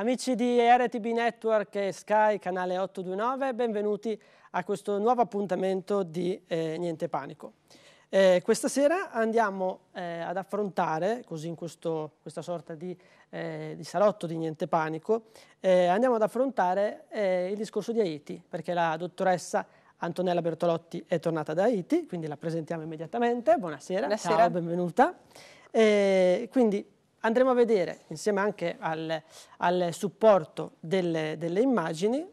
Amici di RTB Network e Sky, canale 829, benvenuti a questo nuovo appuntamento di eh, Niente Panico. Eh, questa sera andiamo eh, ad affrontare, così in questo, questa sorta di, eh, di, salotto di Niente Panico, eh, andiamo ad affrontare eh, il discorso di Haiti, perché la dottoressa Antonella Bertolotti è tornata da Haiti, quindi la presentiamo immediatamente. Buonasera, Buonasera. Ciao, benvenuta. quindi Andremo a vedere, insieme anche al, al supporto delle, delle immagini,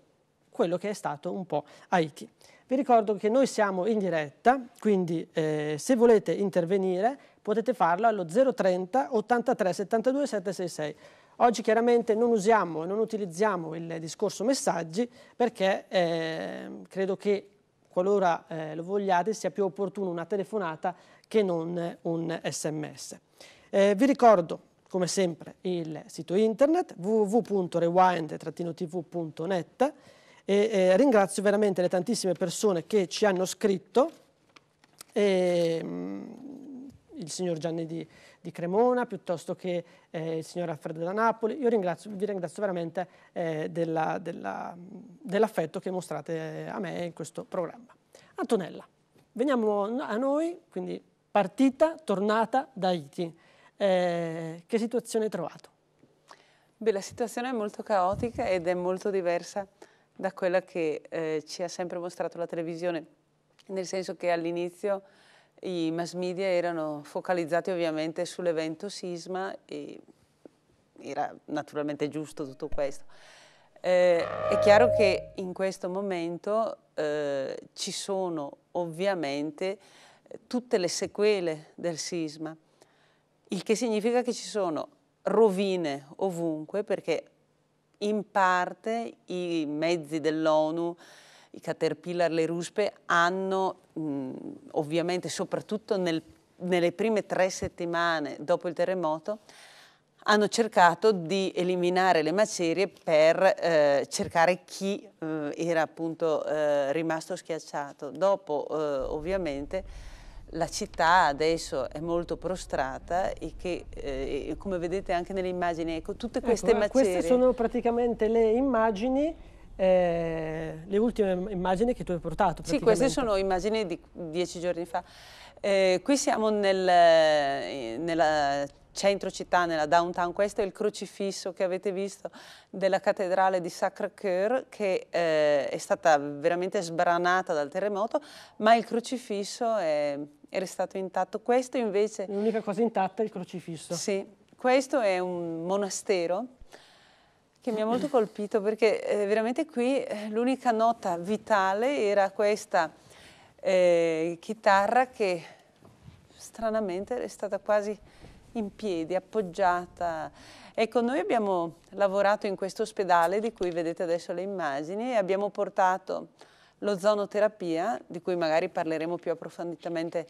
quello che è stato un po' Haiti. Vi ricordo che noi siamo in diretta, quindi eh, se volete intervenire potete farlo allo 030 83 72 766. Oggi chiaramente non usiamo e non utilizziamo il discorso messaggi perché eh, credo che qualora eh, lo vogliate sia più opportuno una telefonata che non un sms. Eh, vi ricordo come sempre il sito internet www.rewind-tv.net e eh, ringrazio veramente le tantissime persone che ci hanno scritto e, mh, mm, il signor Gianni di, di Cremona piuttosto che eh, il signor Alfredo da Napoli io ringrazio, vi ringrazio veramente eh, dell'affetto della, dell che mostrate a me in questo programma Antonella veniamo a noi quindi partita tornata da Haiti eh, che situazione hai trovato? Beh, la situazione è molto caotica ed è molto diversa da quella che eh, ci ha sempre mostrato la televisione, nel senso che all'inizio i mass media erano focalizzati ovviamente sull'evento sisma e era naturalmente giusto tutto questo. Eh, è chiaro che in questo momento eh, ci sono ovviamente eh, tutte le sequele del sisma il che significa che ci sono rovine ovunque perché in parte i mezzi dell'ONU, i caterpillar, le ruspe hanno mh, ovviamente soprattutto nel, nelle prime tre settimane dopo il terremoto hanno cercato di eliminare le macerie per eh, cercare chi eh, era appunto eh, rimasto schiacciato. Dopo eh, ovviamente la città adesso è molto prostrata e che eh, come vedete anche nelle immagini, ecco, tutte ecco, queste ecco, macerie. Queste sono praticamente le immagini eh, le ultime immagini che tu hai portato. Sì, queste sono immagini di dieci giorni fa. Eh, qui siamo nel, eh, nella centro città, nella downtown. Questo è il crocifisso che avete visto della cattedrale di Sacre-Cœur che eh, è stata veramente sbranata dal terremoto, ma il crocifisso è, è restato intatto. Questo invece... L'unica cosa intatta è il crocifisso. Sì, questo è un monastero che mi ha molto colpito perché eh, veramente qui eh, l'unica nota vitale era questa eh, chitarra che stranamente è stata quasi in piedi, appoggiata. Ecco, noi abbiamo lavorato in questo ospedale di cui vedete adesso le immagini e abbiamo portato l'ozonoterapia, di cui magari parleremo più approfonditamente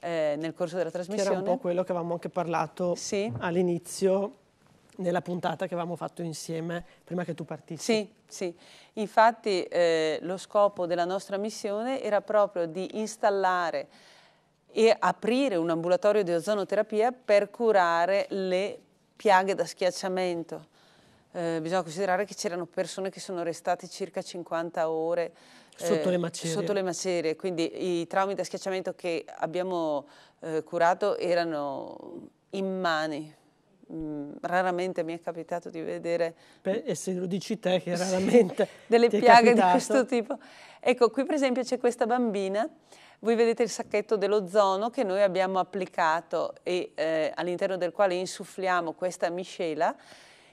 eh, nel corso della trasmissione. Che era un po' quello che avevamo anche parlato sì. all'inizio nella puntata che avevamo fatto insieme prima che tu partissi. Sì, sì. Infatti eh, lo scopo della nostra missione era proprio di installare e aprire un ambulatorio di ozonoterapia per curare le piaghe da schiacciamento. Eh, bisogna considerare che c'erano persone che sono restate circa 50 ore eh, sotto, eh, le, macerie. sotto le macerie. quindi i traumi da schiacciamento che abbiamo eh, curato erano immani. Mm, raramente mi è capitato di vedere Beh, e se lo dici te che raramente delle piaghe di questo tipo ecco qui per esempio c'è questa bambina voi vedete il sacchetto dell'ozono che noi abbiamo applicato e eh, all'interno del quale insuffliamo questa miscela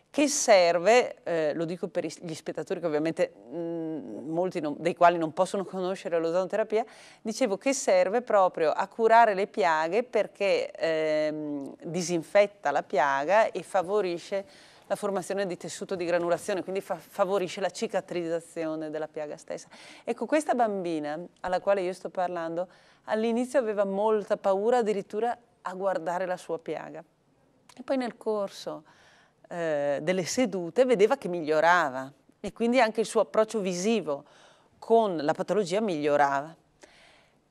che serve, eh, lo dico per gli spettatori che ovviamente mh, mm, molti non, dei quali non possono conoscere l'ozonoterapia, dicevo che serve proprio a curare le piaghe perché ehm, disinfetta la piaga e favorisce la formazione di tessuto di granulazione, quindi fa favorisce la cicatrizzazione della piaga stessa. Ecco, questa bambina alla quale io sto parlando all'inizio aveva molta paura addirittura a guardare la sua piaga e poi nel corso eh, delle sedute vedeva che migliorava e quindi anche il suo approccio visivo con la patologia migliorava.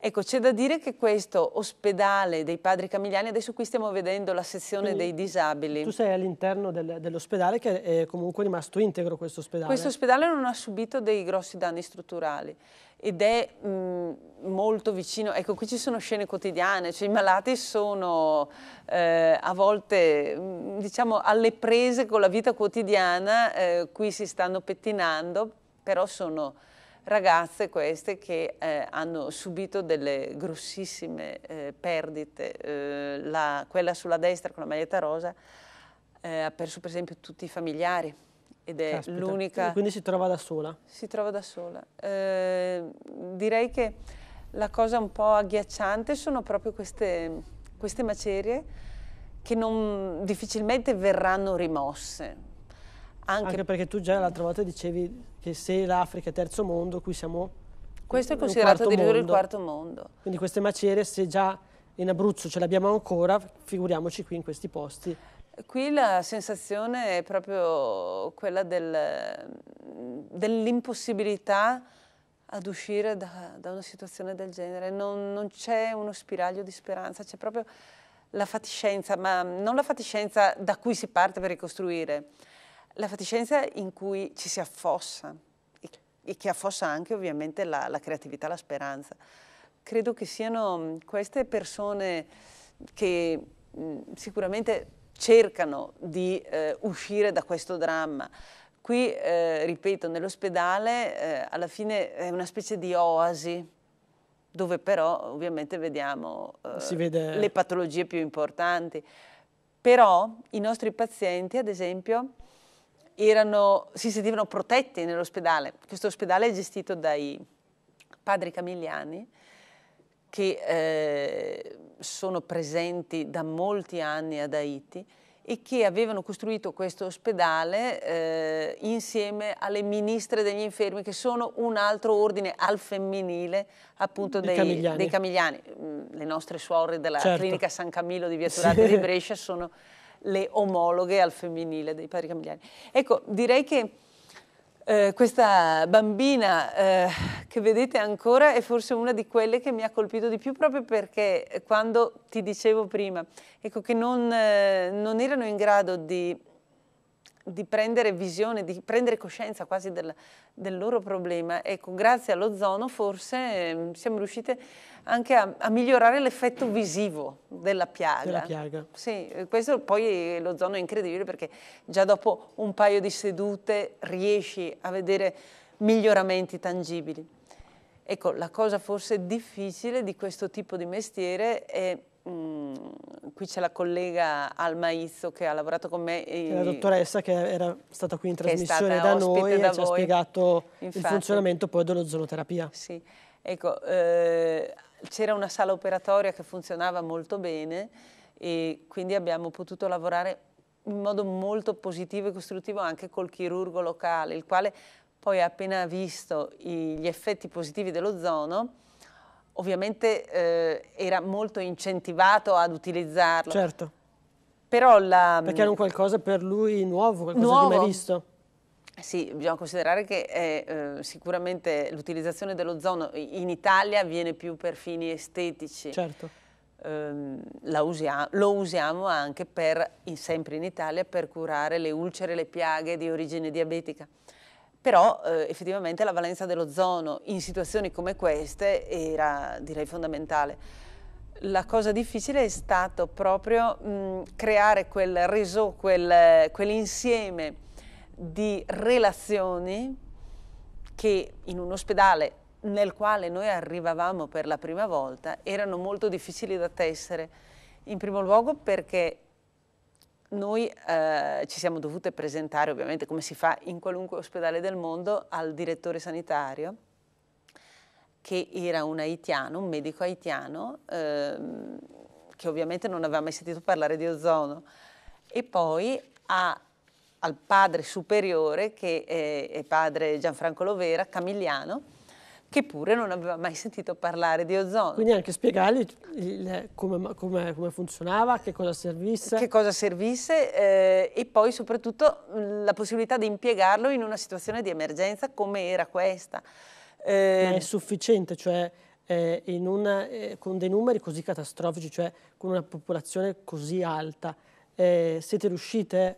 Ecco, c'è da dire che questo ospedale dei padri camigliani, adesso qui stiamo vedendo la sezione Quindi, dei disabili. Tu sei all'interno del, dell'ospedale che è comunque rimasto integro questo ospedale. Questo ospedale non ha subito dei grossi danni strutturali ed è mh, molto vicino, ecco qui ci sono scene quotidiane, cioè i malati sono eh, a volte mh, diciamo alle prese con la vita quotidiana, eh, qui si stanno pettinando, però sono ragazze queste che eh, hanno subito delle grossissime eh, perdite. Eh, la, quella sulla destra con la maglietta rosa eh, ha perso per esempio tutti i familiari ed è l'unica... Quindi si trova da sola? Si trova da sola. Eh, direi che la cosa un po' agghiacciante sono proprio queste, queste macerie che non, difficilmente verranno rimosse. Anche, Anche perché tu già l'altra volta dicevi che se l'Africa è terzo mondo, qui siamo... Questo è considerato addirittura il quarto mondo. Quindi queste macerie, se già in Abruzzo ce l'abbiamo ancora, figuriamoci qui in questi posti. Qui la sensazione è proprio quella del, dell'impossibilità ad uscire da, da, una situazione del genere. Non, non c'è uno spiraglio di speranza, c'è proprio la fatiscenza, ma non la fatiscenza da cui si parte per ricostruire, la fatiscenza in cui ci si affossa e che affossa anche ovviamente la, la creatività, la speranza. Credo che siano queste persone che mh, sicuramente cercano di eh, uscire da questo dramma. Qui, eh, ripeto, nell'ospedale eh, alla fine è una specie di oasi, dove però ovviamente vediamo eh, vede... le patologie più importanti. Però i nostri pazienti, ad esempio, erano, si sentivano protette nell'ospedale. Questo ospedale è gestito dai padri camigliani che eh, sono presenti da molti anni ad Haiti e che avevano costruito questo ospedale eh, insieme alle ministre degli infermi che sono un altro ordine al femminile appunto dei, camigliani. dei camigliani. Mm, le nostre suore della certo. clinica San Camillo di Via Turati sì. di Brescia sono le omologhe al femminile dei pari camigliani. Ecco, direi che eh, questa bambina eh, che vedete ancora è forse una di quelle che mi ha colpito di più proprio perché eh, quando ti dicevo prima ecco, che non, eh, non erano in grado di di prendere visione, di prendere coscienza quasi del, del loro problema. Ecco, grazie allo zono forse eh, siamo riuscite anche a, a migliorare l'effetto visivo della piaga. Della piaga. Sì, eh, questo poi eh, lo zono è incredibile perché già dopo un paio di sedute riesci a vedere miglioramenti tangibili. Ecco, la cosa forse difficile di questo tipo di mestiere è Mm, qui c'è la collega Alma Izzo che ha lavorato con me. E, la dottoressa che era stata qui in trasmissione da noi da e ci ha spiegato Infatti. il funzionamento poi dell'ozonoterapia. Sì, ecco, eh, c'era una sala operatoria che funzionava molto bene e quindi abbiamo potuto lavorare in modo molto positivo e costruttivo anche col chirurgo locale, il quale poi ha appena visto gli effetti positivi dell'ozono, ovviamente eh, era molto incentivato ad utilizzarlo. Certo. La, Perché era un qualcosa per lui nuovo, qualcosa nuovo. di mai visto. Sì, bisogna considerare che è, eh, eh, sicuramente l'utilizzazione dell'ozono in Italia viene più per fini estetici. Certo. Ehm, usia lo usiamo anche per, in, sempre in Italia per curare le ulcere e le piaghe di origine diabetica. Però eh, effettivamente la valenza dell'ozono in situazioni come queste era direi fondamentale. La cosa difficile è stato proprio mh, creare quel riso, quell'insieme quell di relazioni che in un ospedale nel quale noi arrivavamo per la prima volta erano molto difficili da tessere. In primo luogo perché noi eh, ci siamo dovute presentare, ovviamente come si fa in qualunque ospedale del mondo, al direttore sanitario, che era un haitiano, un medico haitiano, ehm, che ovviamente non aveva mai sentito parlare di ozono. E poi a al padre superiore, che è, è padre Gianfranco Lovera, camigliano, che pure non aveva mai sentito parlare di ozono. Quindi anche spiegargli il, come, come, come, funzionava, che cosa servisse. Che cosa servisse eh, e poi soprattutto mm, la possibilità di impiegarlo in una situazione di emergenza come era questa. Eh, Ma è sufficiente, cioè eh, una, eh, con dei numeri così catastrofici, cioè con una popolazione così alta, eh, siete riuscite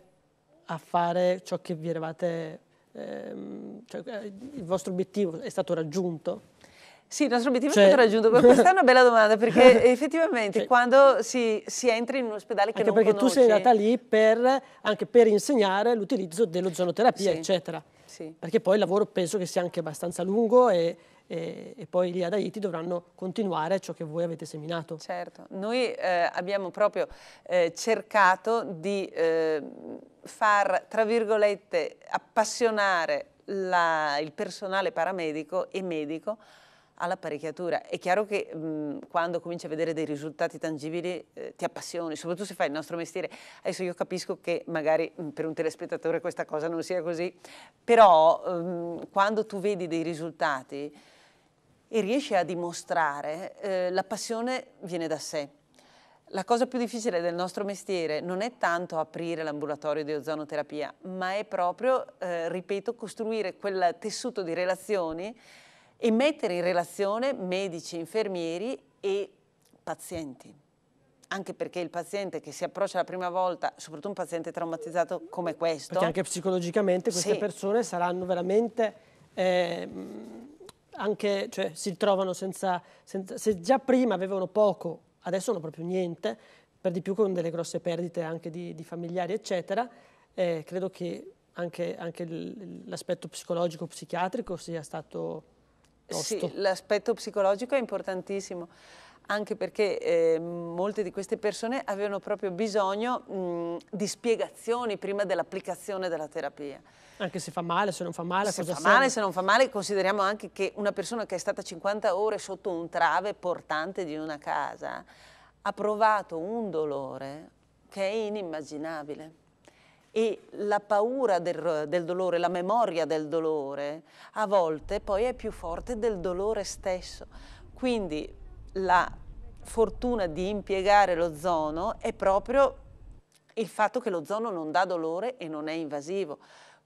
a fare ciò che vi eravate, ehm, cioè, eh, il vostro obiettivo è stato raggiunto? Sì, il nostro obiettivo cioè... è stato raggiunto. Questa è una bella domanda perché effettivamente cioè... quando si, si, entra in un ospedale che anche non perché tu sei andata lì per, anche per insegnare l'utilizzo dell'ozonoterapia, sì. eccetera. Sì. Perché poi il lavoro penso che sia anche abbastanza lungo e, e, e, poi lì ad Haiti dovranno continuare ciò che voi avete seminato. Certo, noi eh, abbiamo proprio eh, cercato di eh, far, tra virgolette, appassionare la, il personale paramedico e medico all'apparecchiatura. È chiaro che mh, mhmm, quando cominci a vedere dei risultati tangibili eh, ti appassioni, soprattutto se fai il nostro mestiere. Adesso io capisco che magari mh, mhmm, per un telespettatore questa cosa non sia così, però mh, mhmm, quando tu vedi dei risultati e riesci a dimostrare, eh, la passione viene da sé. La cosa più difficile del nostro mestiere non è tanto aprire l'ambulatorio di ozonoterapia, ma è proprio, eh, ripeto, costruire quel tessuto di relazioni e mettere in relazione medici, infermieri e pazienti. Anche perché il paziente che si approccia la prima volta, soprattutto un paziente traumatizzato come questo... Perché anche psicologicamente queste sì. persone saranno veramente... Eh, anche, cioè, si ritrovano senza, senza... Se già prima avevano poco, adesso hanno proprio niente, per di più con delle grosse perdite anche di, di familiari, eccetera, eh, credo che anche, anche l'aspetto psicologico, psichiatrico sia stato sì, l'aspetto psicologico è importantissimo, anche perché eh, molte di queste persone avevano proprio bisogno mh, di spiegazioni prima dell'applicazione della terapia. Anche se fa male, se non fa male, se fa serve? male, se non fa male, consideriamo anche che una persona che è stata 50 ore sotto un trave portante di una casa ha provato un dolore che è inimmaginabile e la paura del, del, dolore, la memoria del dolore, a volte poi è più forte del dolore stesso. Quindi la fortuna di impiegare l'ozono è proprio il fatto che l'ozono non dà dolore e non è invasivo.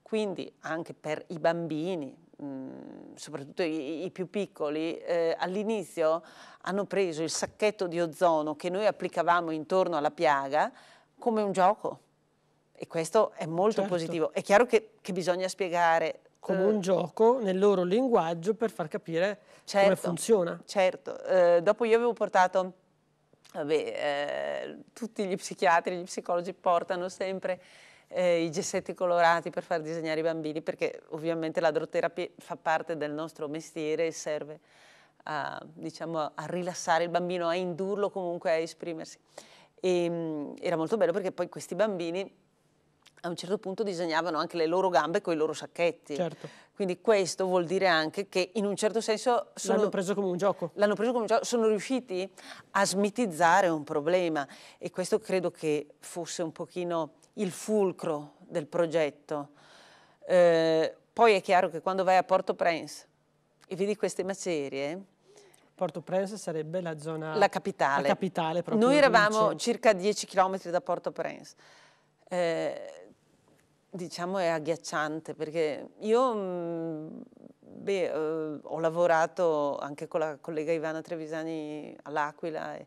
Quindi anche per i bambini, mm, soprattutto i, i, più piccoli, eh, all'inizio hanno preso il sacchetto di ozono che noi applicavamo intorno alla piaga come un gioco e questo è molto certo. positivo. È chiaro che, che bisogna spiegare come eh, un gioco nel loro linguaggio per far capire certo, come funziona. Certo, eh, dopo io avevo portato, vabbè, eh, tutti gli psichiatri, gli psicologi portano sempre eh, i gessetti colorati per far disegnare i bambini perché ovviamente la droterapia fa parte del nostro mestiere e serve a, diciamo, a rilassare il bambino, a indurlo comunque a esprimersi. E, ehm, mh, era molto bello perché poi questi bambini a un certo punto disegnavano anche le loro gambe con i loro sacchetti. Certo. Quindi questo vuol dire anche che in un certo senso... l'hanno preso come un gioco. L'hanno preso come un gioco, sono riusciti a smitizzare un problema e questo credo che fosse un pochino il fulcro del progetto. Eh, poi è chiaro che quando vai a Porto prince e vedi queste macerie... Porto prince sarebbe la zona... La capitale. La capitale proprio. Noi eravamo circa 10 km da Porto prince Eh, diciamo è agghiacciante perché io mm, beh, eh, ho lavorato anche con la collega Ivana Trevisani all'Aquila e,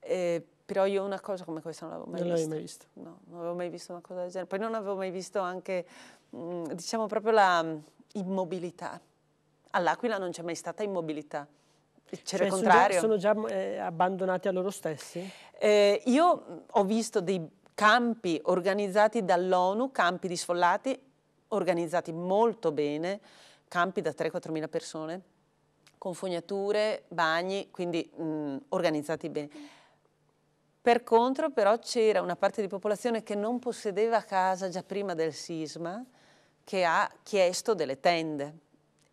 e, però io una cosa come questa non l'avevo mai non vista. Non l'avevi mai vista? No, non avevo mai visto una cosa del genere. Poi non avevo mai visto anche, mm, diciamo, proprio la mm, immobilità. All'Aquila non c'è mai stata immobilità. C'era cioè, il contrario. Sono già eh, abbandonati a loro stessi? Eh, io ho visto dei campi organizzati dall'ONU, campi di sfollati organizzati molto bene, campi da 3-4 mila persone, con fognature, bagni, quindi mh, organizzati bene. Per contro però c'era una parte di popolazione che non possedeva casa già prima del sisma, che ha chiesto delle tende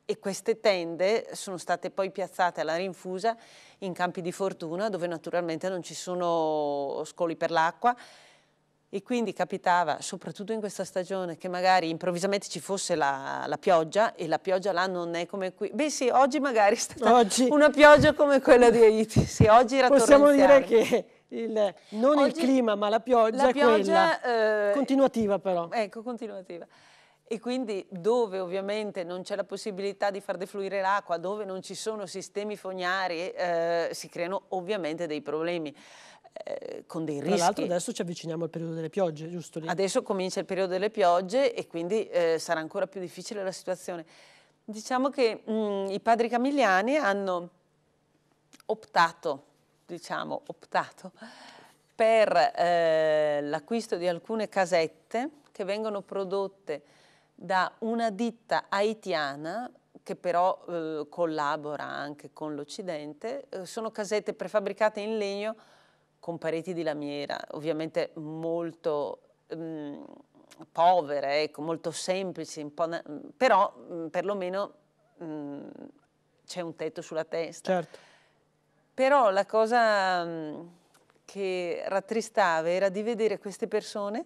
e queste tende sono state poi piazzate alla rinfusa in campi di fortuna dove naturalmente non ci sono scoli per l'acqua e quindi capitava, soprattutto in questa stagione, che magari improvvisamente ci fosse la, la pioggia e la pioggia là non è come qui. Beh sì, oggi magari è stata oggi. una pioggia come quella di Haiti. Sì, oggi era Possiamo dire che il, non oggi, il clima ma la pioggia, la pioggia è quella, eh, continuativa però. Ecco, continuativa e quindi dove ovviamente non c'è la possibilità di far defluire l'acqua, dove non ci sono sistemi fognari, eh, si creano ovviamente dei problemi. Eh, con dei Tra rischi. Tra l'altro adesso ci avviciniamo al periodo delle piogge, giusto? Lì? Adesso comincia il periodo delle piogge e quindi eh, sarà ancora più difficile la situazione. Diciamo che mh, mm, i padri camilliani hanno optato, diciamo, optato per eh, l'acquisto di alcune casette che vengono prodotte da una ditta haitiana che però eh, collabora anche con l'Occidente, eh, sono casette prefabbricate in legno con pareti di lamiera, ovviamente molto mh, mm, povere, ecco, molto semplici, però mh, mm, perlomeno mm, c'è un tetto sulla testa. Certo. Però la cosa che rattristava era di vedere queste persone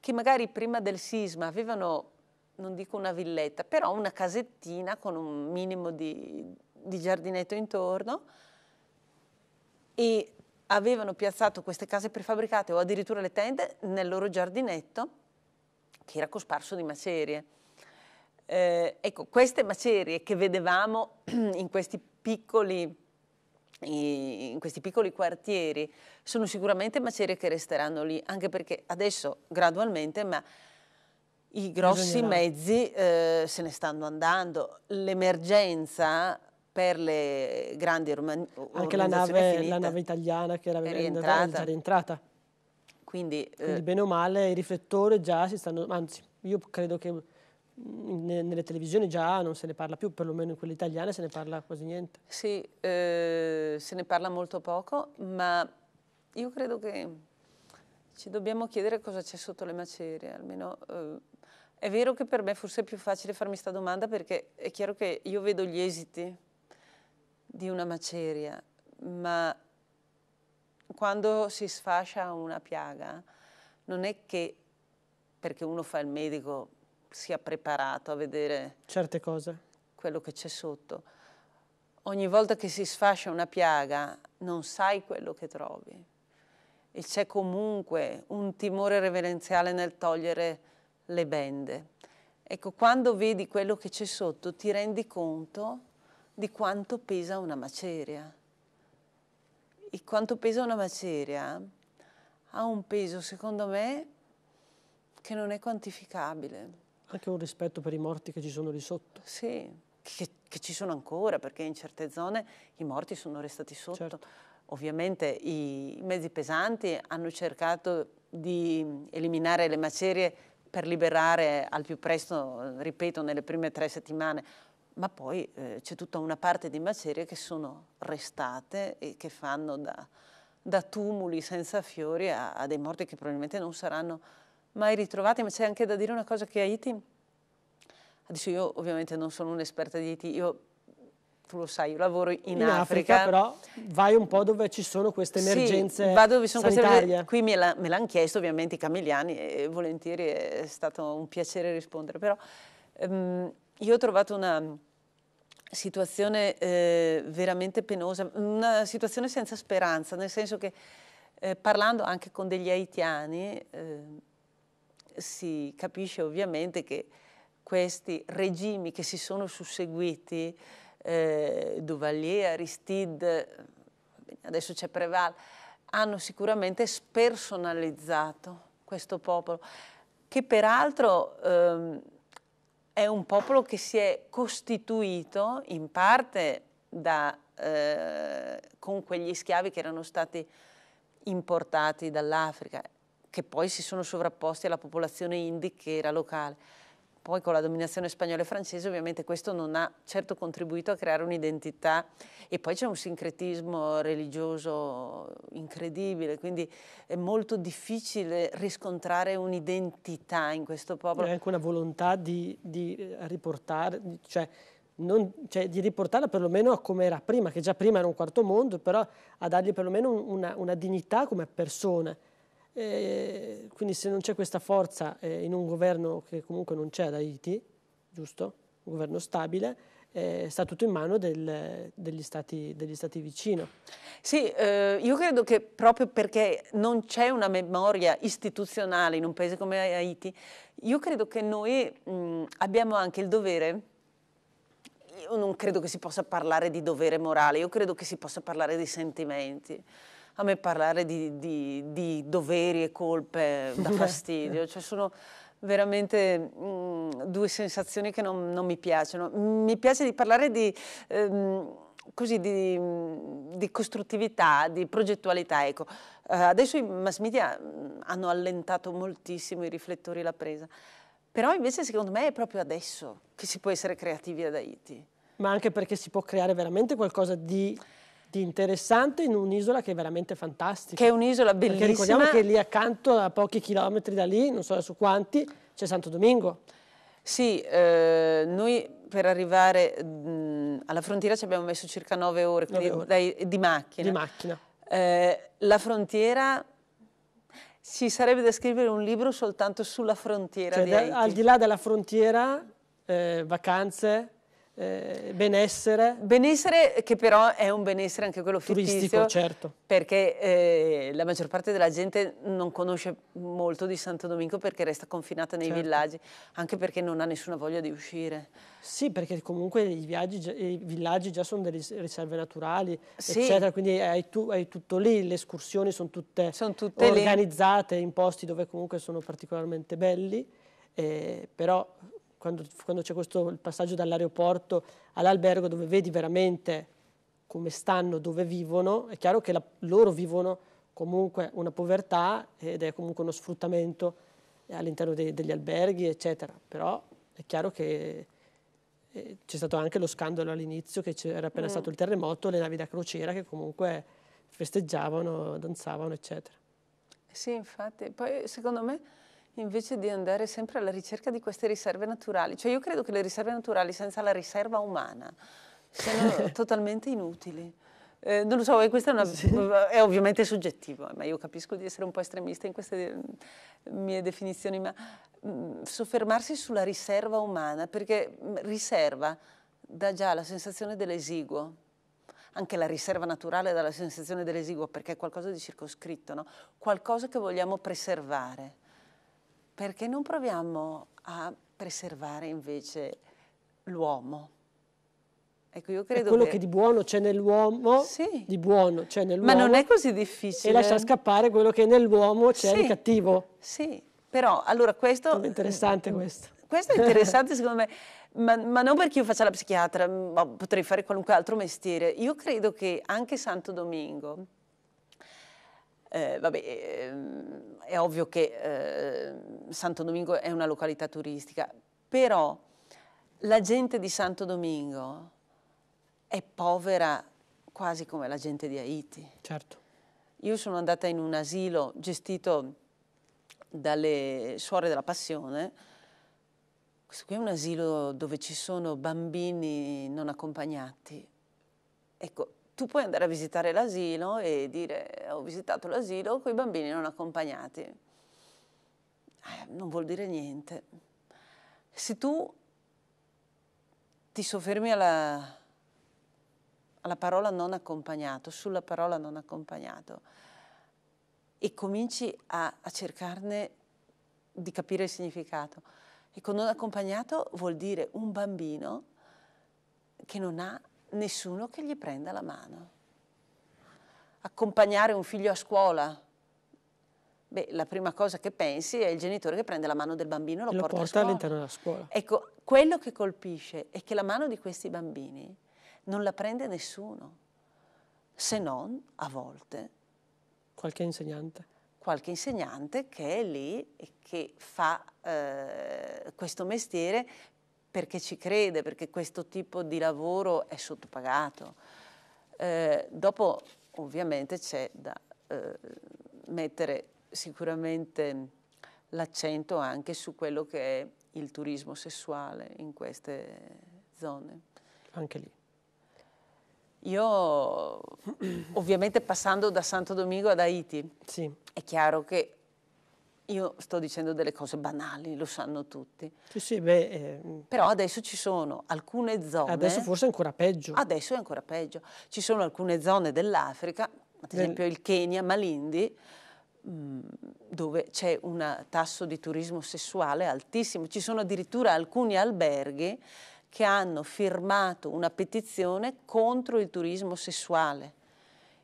che magari prima del sisma avevano, non dico una villetta, però una casettina con un minimo di, di giardinetto intorno e avevano piazzato queste case prefabbricate o addirittura le tende nel loro giardinetto che era cosparso di macerie. Eh, ecco, queste macerie che vedevamo in questi piccoli in questi piccoli quartieri sono sicuramente macerie che resteranno lì, anche perché adesso gradualmente, ma i grossi Bisognerà. mezzi eh, se ne stanno andando, l'emergenza per le grandi orman- Anche la nave, la nave italiana che era è rientrata. Già rientrata. Quindi, eh, Quindi eh, bene o male i riflettori già si stanno, anzi io credo che nelle televisioni già non se ne parla più, perlomeno in quelle italiane se ne parla quasi niente. Sì, eh, se ne parla molto poco, ma io credo che ci dobbiamo chiedere cosa c'è sotto le macerie, almeno eh, è vero che per me forse è più facile farmi questa domanda perché è chiaro che io vedo gli esiti di una maceria, ma quando si sfascia una piaga non è che perché uno fa il medico sia preparato a vedere certe cose, quello che c'è sotto. Ogni volta che si sfascia una piaga non sai quello che trovi e c'è comunque un timore reverenziale nel togliere le bende. Ecco, quando vedi quello che c'è sotto ti rendi conto di quanto pesa una maceria. E quanto pesa una maceria ha un peso, secondo me, che non è quantificabile. Anche un rispetto per i morti che ci sono lì sotto. Sì, che, che ci sono ancora, perché in certe zone i morti sono restati sotto. Certo. Ovviamente i mezzi pesanti hanno cercato di eliminare le macerie per liberare al più presto, ripeto, nelle prime tre settimane ma poi eh, c'è tutta una parte di macerie che sono restate e che fanno da, da tumuli senza fiori a, a, dei morti che probabilmente non saranno mai ritrovati, ma c'è anche da dire una cosa che Haiti, adesso io ovviamente non sono un'esperta di Haiti, io tu lo sai, io lavoro in, in Africa, Africa. però vai un po' dove ci sono queste emergenze sì, vado dove sono queste Queste, qui me, l'hanno chiesto ovviamente i camilliani e volentieri è stato un piacere rispondere, però ehm, io ho trovato una situazione eh, veramente penosa, una situazione senza speranza, nel senso che eh, parlando anche con degli haitiani eh, si capisce ovviamente che questi regimi che si sono susseguiti, eh, Duvalier, Aristide, adesso c'è Preval, hanno sicuramente spersonalizzato questo popolo, che peraltro... Ehm, è un popolo che si è costituito in parte da, eh, con quegli schiavi che erano stati importati dall'Africa, che poi si sono sovrapposti alla popolazione indi che era locale. Poi con la dominazione spagnola e francese ovviamente questo non ha certo contribuito a creare un'identità e poi c'è un sincretismo religioso incredibile, quindi è molto difficile riscontrare un'identità in questo popolo. E anche una volontà di, di riportare, cioè, non, cioè, di riportarla perlomeno a come era prima, che già prima era un quarto mondo, però a dargli perlomeno una, una dignità come persona e eh, quindi se non c'è questa forza eh, in un governo che comunque non c'è ad Haiti, giusto? Un governo stabile, eh, sta tutto in mano del, degli, stati, degli, stati, vicino. Sì, eh, io credo che proprio perché non c'è una memoria istituzionale in un paese come Haiti, io credo che noi mh, mm, abbiamo anche il dovere io non credo che si possa parlare di dovere morale, io credo che si possa parlare di sentimenti a me parlare di, di, di doveri e colpe da fastidio, cioè sono veramente mh, mm, due sensazioni che non, non, mi piacciono. Mi piace di parlare di... Ehm, così di, di, costruttività, di progettualità. Ecco. Uh, adesso i mass media mm, hanno allentato moltissimo i riflettori la presa, però invece secondo me è proprio adesso che si può essere creativi ad Haiti. Ma anche perché si può creare veramente qualcosa di di interessante in un'isola che è veramente fantastica. Che è un'isola bellissima. Perché ricordiamo che lì accanto, a pochi chilometri da lì, non so su quanti, c'è Santo Domingo. Sì, eh, noi per arrivare mh, mm, alla frontiera ci abbiamo messo circa 9 ore, quindi, ore. Dai, di macchina. Di macchina. Eh, la frontiera ci sarebbe da scrivere un libro soltanto sulla frontiera cioè, di Haiti. Al di là della frontiera, eh, vacanze, eh, benessere. Benessere che però è un benessere anche quello Turistico, fittizio. certo. Perché eh, la maggior parte della gente non conosce molto di Santo Domingo perché resta confinata nei certo. villaggi, anche perché non ha nessuna voglia di uscire. Sì, perché comunque i, viaggi, i villaggi già sono delle riserve naturali, sì. eccetera, quindi hai, tu, hai, tutto lì, le escursioni sono tutte, sono tutte organizzate lì. in posti dove comunque sono particolarmente belli, eh, però quando, quando c'è questo passaggio dall'aeroporto all'albergo dove vedi veramente come stanno, dove vivono, è chiaro che la, loro vivono comunque una povertà ed è comunque uno sfruttamento all'interno degli alberghi, eccetera. Però è chiaro che eh, c'è stato anche lo scandalo all'inizio che era appena mm. stato il terremoto, le navi da crociera che comunque festeggiavano, danzavano, eccetera. Eh sì, infatti. Poi secondo me invece di andare sempre alla ricerca di queste riserve naturali. Cioè io credo che le riserve naturali senza la riserva umana siano totalmente inutili. Eh, non lo so, questa è, una, sì. è ovviamente soggettivo, ma io capisco di essere un po' estremista in queste eh, mie definizioni, ma mh, mm, soffermarsi sulla riserva umana, perché mh, mm, riserva dà già la sensazione dell'esiguo, anche la riserva naturale dà la sensazione dell'esiguo perché è qualcosa di circoscritto, no? qualcosa che vogliamo preservare perché non proviamo a preservare invece l'uomo? Ecco, io credo è quello che... che di buono c'è nell'uomo, sì. di buono c'è nell'uomo. Ma non è così difficile. E lasciare scappare quello che nell'uomo c'è sì. di cattivo. Sì, però allora questo... È interessante questo. Questo è interessante secondo me, ma, ma, non perché io faccia la psichiatra, ma potrei fare qualunque altro mestiere. Io credo che anche Santo Domingo eh, vabbè, ehm, è ovvio che eh, Santo Domingo è una località turistica, però la gente di Santo Domingo è povera quasi come la gente di Haiti. Certo. Io sono andata in un asilo gestito dalle suore della passione, questo qui è un asilo dove ci sono bambini non accompagnati. Ecco, tu puoi andare a visitare l'asilo e dire ho visitato l'asilo con i bambini non accompagnati. Eh, non vuol dire niente. Se tu ti soffermi alla, alla parola non accompagnato, sulla parola non accompagnato, e cominci a, a cercarne di capire il significato. Ecco, non accompagnato vuol dire un bambino che non ha nessuno che gli prenda la mano. Accompagnare un figlio a scuola, beh, la prima cosa che pensi è il genitore che prende la mano del bambino e lo, lo porta, porta all'interno della scuola. Ecco, quello che colpisce è che la mano di questi bambini non la prende nessuno, se non a volte. Qualche insegnante. Qualche insegnante che è lì e che fa eh, questo mestiere perché ci crede, perché questo tipo di lavoro è sottopagato. Eh, dopo ovviamente c'è da eh, mettere sicuramente l'accento anche su quello che è il turismo sessuale in queste zone. Anche lì. Io ovviamente passando da Santo Domingo ad Haiti, sì. è chiaro che io sto dicendo delle cose banali, lo sanno tutti. Sì, sì, beh, eh, Però adesso ci sono alcune zone... Adesso forse è ancora peggio. Adesso è ancora peggio. Ci sono alcune zone dell'Africa, ad esempio Del... il Kenya, Malindi, mm, dove c'è un tasso di turismo sessuale altissimo. Ci sono addirittura alcuni alberghi che hanno firmato una petizione contro il turismo sessuale.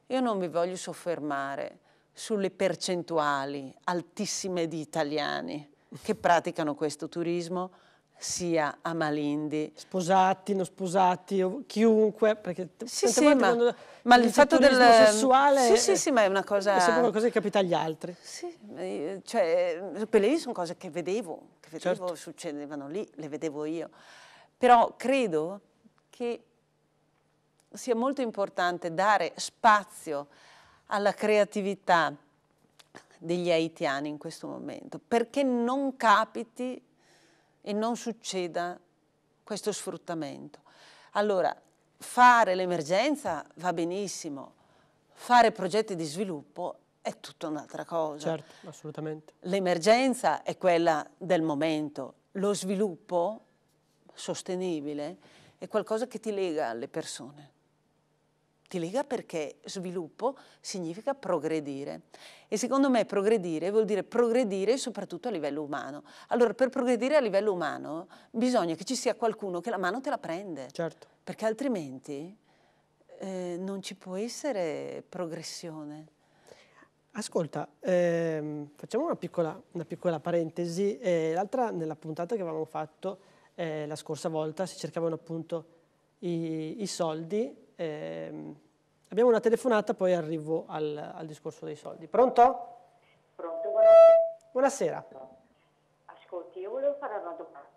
Io non mi voglio soffermare sulle percentuali altissime di italiani che praticano questo turismo sia a Malindi. Sposati, non sposati, chiunque, perché sì, sì, ma, quando, ma il, fatto del sessuale Sì, sì, sì, ma è una cosa È una cosa che capita agli altri. Sì, eh, cioè eh, quelle lì sono cose che vedevo, che vedevo certo. succedevano lì, le vedevo io. Però credo che sia molto importante dare spazio alla creatività degli haitiani in questo momento, perché non capiti e non succeda questo sfruttamento. Allora, fare l'emergenza va benissimo, fare progetti di sviluppo è tutta un'altra cosa. Certo, assolutamente. L'emergenza è quella del momento, lo sviluppo sostenibile è qualcosa che ti lega alle persone ti lega perché sviluppo significa progredire e secondo me progredire vuol dire progredire soprattutto a livello umano. Allora per progredire a livello umano bisogna che ci sia qualcuno che la mano te la prende, certo. perché altrimenti eh, non ci può essere progressione. Ascolta, ehm, facciamo una piccola, una piccola parentesi. Eh, l'altra, nella puntata che avevamo fatto eh, la scorsa volta, si cercavano appunto i, i soldi ehm, Abbiamo una telefonata, poi arrivo al, al discorso dei soldi. Pronto? Pronto, buonasera. Buonasera. Ascolti, io volevo fare una domanda.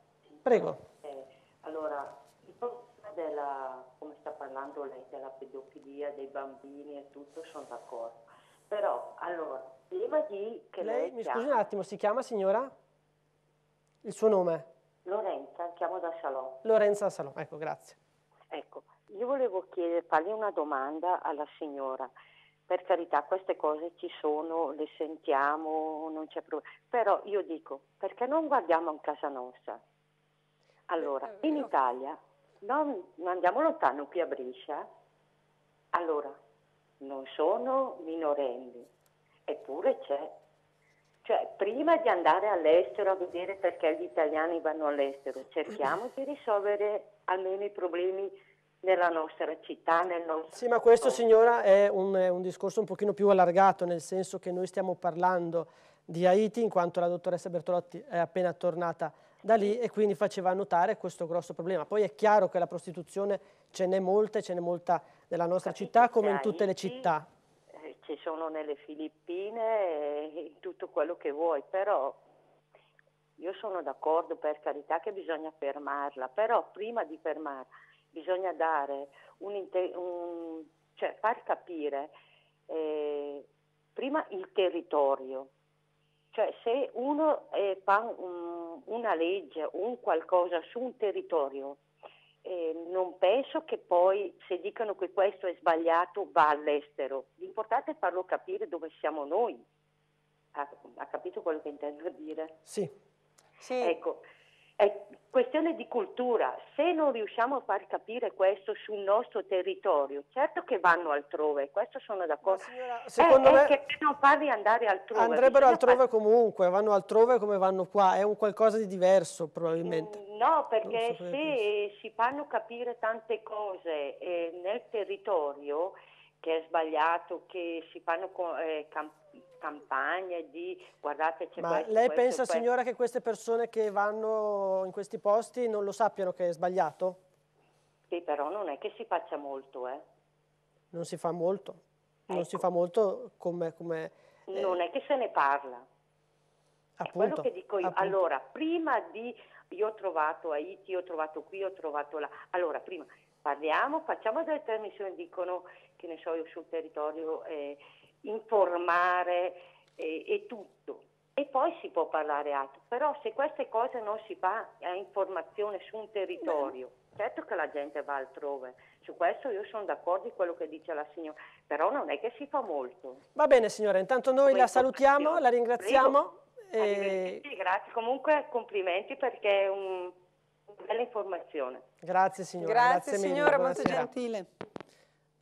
Prego. Eh, allora, il problema della, come sta parlando lei, della pedofilia, dei bambini e tutto, sono d'accordo. Però, allora, prima di che lei... lei mi chiama... scusi un attimo, si chiama signora? Il suo nome? Lorenza, chiamo da Salò. Lorenza Salò, ecco, grazie. Ecco, io volevo chiedere, fargli una domanda alla signora. Per carità, queste cose ci sono, le sentiamo, non c'è problema. Però io dico, perché non guardiamo in casa nostra? Allora, eh, eh, in Italia, non, non andiamo lontano qui a Brescia, allora, non sono minorenni, eppure c'è. Cioè, prima di andare all'estero a vedere perché gli italiani vanno all'estero, cerchiamo di risolvere almeno i problemi nella nostra città. Nel nostro sì, ma questo signora è un, è un, discorso un pochino più allargato, nel senso che noi stiamo parlando di Haiti in quanto la dottoressa Bertolotti è appena tornata da lì e quindi faceva notare questo grosso problema. Poi è chiaro che la prostituzione ce n'è molta e ce n'è molta nella nostra Capite città come in tutte Haiti, le città. Eh, ci sono nelle Filippine e tutto quello che vuoi, però io sono d'accordo per carità che bisogna fermarla, però prima di fermarla bisogna dare un, un cioè far capire eh, prima il territorio, cioè se uno eh, fa un, una legge o un qualcosa su un territorio, eh, non penso che poi se dicono che questo è sbagliato va all'estero, l'importante è farlo capire dove siamo noi. Ha, ha capito quello che intendo dire? Sì. sì. Ecco, è questione di cultura. Se non riusciamo a far capire questo sul nostro territorio, certo che vanno altrove, questo sono d'accordo. secondo eh, è, me è che non farli andare altrove. Andrebbero altrove far... comunque, vanno altrove come vanno qua, è un qualcosa di diverso probabilmente. Mm, no, perché so se si fanno capire tante cose eh, nel territorio che è sbagliato, che si fanno eh, camp- campagne di guardate c'è Ma questo, lei pensa questo. signora che queste persone che vanno in questi posti non lo sappiano che è sbagliato? Sì, però non è che si faccia molto, eh. Non si fa molto, ecco. non si ecco. fa molto come... come eh. Non è che se ne parla. Appunto, quello che dico io. Appunto. Allora, prima di... Io ho trovato Haiti, ho trovato qui, ho trovato là. Allora, prima parliamo, facciamo delle trasmissioni, dicono, che ne so io, sul territorio... Eh, informare eh, e tutto. E poi si può parlare altro, però se queste cose non si fa a informazione su un territorio, certo che la gente va altrove, su questo io sono d'accordo con quello che dice la signora, però non è che si fa molto. Va bene signora, intanto noi Come la salutiamo, la ringraziamo. E... Eh, grazie, comunque complimenti perché è un, una bella informazione. Grazie signora. Grazie, grazie signora, mille. molto Buonasera. gentile.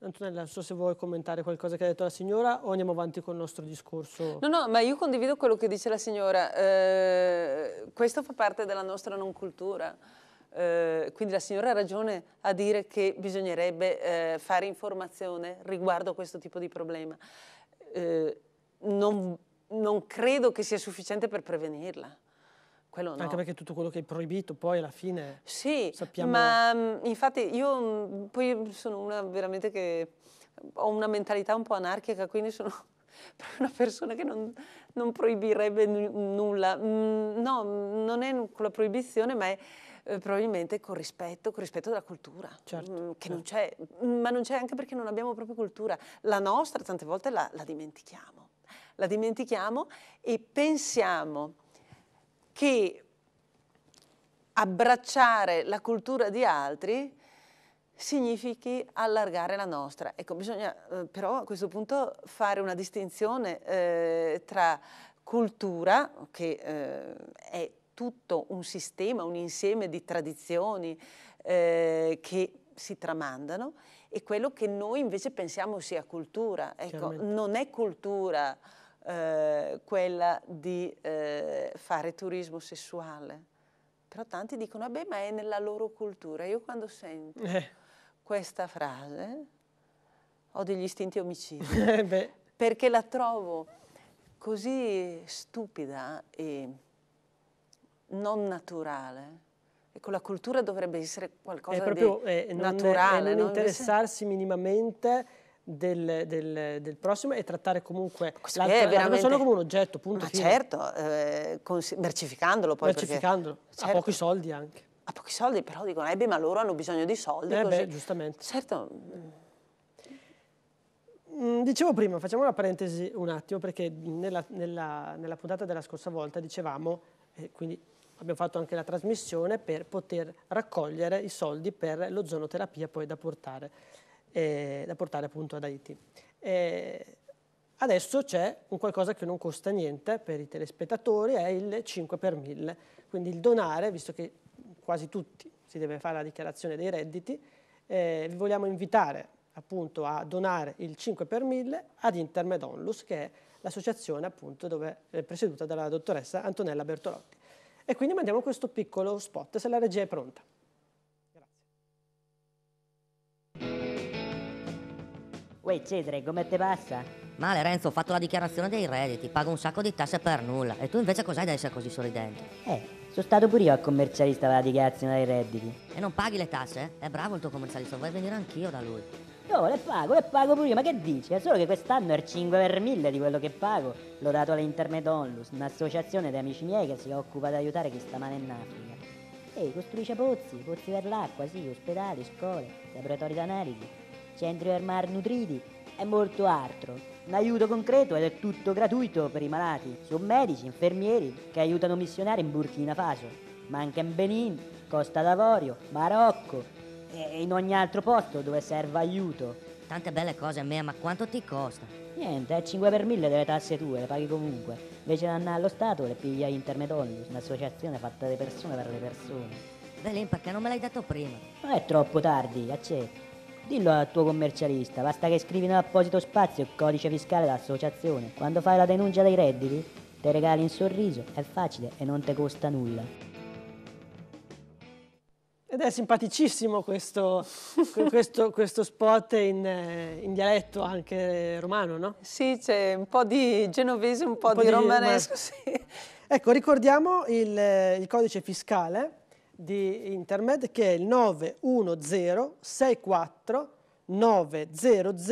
Antonella, non so se vuoi commentare qualcosa che ha detto la signora o andiamo avanti con il nostro discorso. No, no, ma io condivido quello che dice la signora. Eh, questo fa parte della nostra non cultura. Eh, quindi la signora ha ragione a dire che bisognerebbe eh, fare informazione riguardo a questo tipo di problema. Eh, non, non credo che sia sufficiente per prevenirla quello no. Anche perché tutto quello che è proibito poi alla fine sì, sappiamo... ma mm, infatti io mm, poi sono una veramente che mm, ho una mentalità un po' anarchica, quindi sono una persona che non, non proibirebbe nulla. No, non è con la proibizione, ma è eh, probabilmente con rispetto, con rispetto della cultura, certo, che certo. non c'è, ma non c'è anche perché non abbiamo proprio cultura. La nostra tante volte la, la dimentichiamo, la dimentichiamo e pensiamo che abbracciare la cultura di altri significhi allargare la nostra. Ecco, bisogna eh, però a questo punto fare una distinzione eh, tra cultura, che eh, è tutto un sistema, un insieme di tradizioni eh, che si tramandano, e quello che noi invece pensiamo sia cultura. Ecco, non è cultura eh, quella di eh, fare turismo sessuale. Però tanti dicono, vabbè, ah, ma è nella loro cultura. Io quando sento eh. questa frase ho degli istinti omicidi, eh, perché la trovo così stupida e non naturale. Ecco, la cultura dovrebbe essere qualcosa proprio, di eh, naturale. Eh, non, non interessarsi invece... minimamente del, del, del, prossimo e trattare comunque la veramente... solo come un oggetto, punto. Ma fine. certo, eh, mercificandolo poi. Mercificandolo, perché, certo. a pochi soldi anche. A pochi soldi, però dicono, eh beh, ma loro hanno bisogno di soldi. Eh così. beh, giustamente. Certo. Mm, dicevo prima, facciamo una parentesi un attimo, perché nella, nella, nella puntata della scorsa volta dicevamo, eh, quindi abbiamo fatto anche la trasmissione per poter raccogliere i soldi per l'ozonoterapia poi da portare eh, da portare appunto ad Haiti. Eh, adesso c'è un qualcosa che non costa niente per i telespettatori, è il 5 per 1000, quindi il donare, visto che quasi tutti si deve fare la dichiarazione dei redditi, eh, vi vogliamo invitare appunto a donare il 5 per 1000 ad Intermed Onlus, che è l'associazione appunto dove è presieduta dalla dottoressa Antonella Bertolotti. E quindi mandiamo questo piccolo spot, se la regia è pronta. Uè Cesare, come te passa? Male Renzo, ho fatto la dichiarazione dei redditi, pago un sacco di tasse per nulla e tu invece cos'hai da essere così sorridente? Eh, sono stato pure io a commercialista per la dichiarazione dei redditi. E non paghi le tasse? È bravo il tuo commercialista, vuoi venire anch'io da lui? No, le pago, le pago pure io, ma che dici? È solo che quest'anno è il 5 per 1000 di quello che pago l'ho dato all'Internet Onlus, un'associazione di amici miei che si occupa di aiutare chi sta male in Africa. Ehi, costruisce pozzi, pozzi per l'acqua, sì, ospedali, scuole, laboratori d'analisi centri per malnutriti e molto altro. Un aiuto concreto ed è tutto gratuito per i malati. Sono medici, infermieri che aiutano missionari in Burkina Faso, ma anche in Benin, Costa d'Avorio, Marocco e in ogni altro posto dove serve aiuto. Tante belle cose a me, ma quanto ti costa? Niente, è eh, 5 per 1000 delle tasse tue, le paghi comunque. Invece di andare allo Stato le piglia Intermetolli, un'associazione fatta di persone per le persone. Belin, perché non me l'hai detto prima? Ma è troppo tardi, accetto. Dillo al tuo commercialista, basta che scrivi nell'apposito spazio il codice fiscale dell'associazione. Quando fai la denuncia dei redditi, ti regali un sorriso, è facile e non ti costa nulla. Ed è simpaticissimo questo, questo, questo spot in, in, dialetto anche romano, no? Sì, c'è un po' di genovese, un po', un di, po di romanesco, sì. Ecco, ricordiamo il, il codice fiscale di Intermed che è il 910 64 900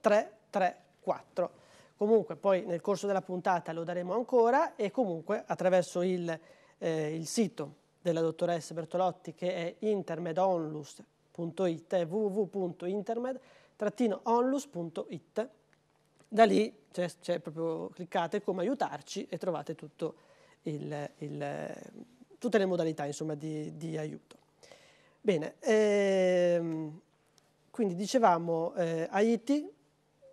334. Comunque poi nel corso della puntata lo daremo ancora e comunque attraverso il, eh, il sito della dottoressa Bertolotti che è intermedonlus.it www.intermed-onlus.it da lì cioè, cioè, proprio cliccate come aiutarci e trovate tutto il, il tutte le modalità insomma, di, di, aiuto. Bene, ehm, quindi dicevamo eh, Haiti,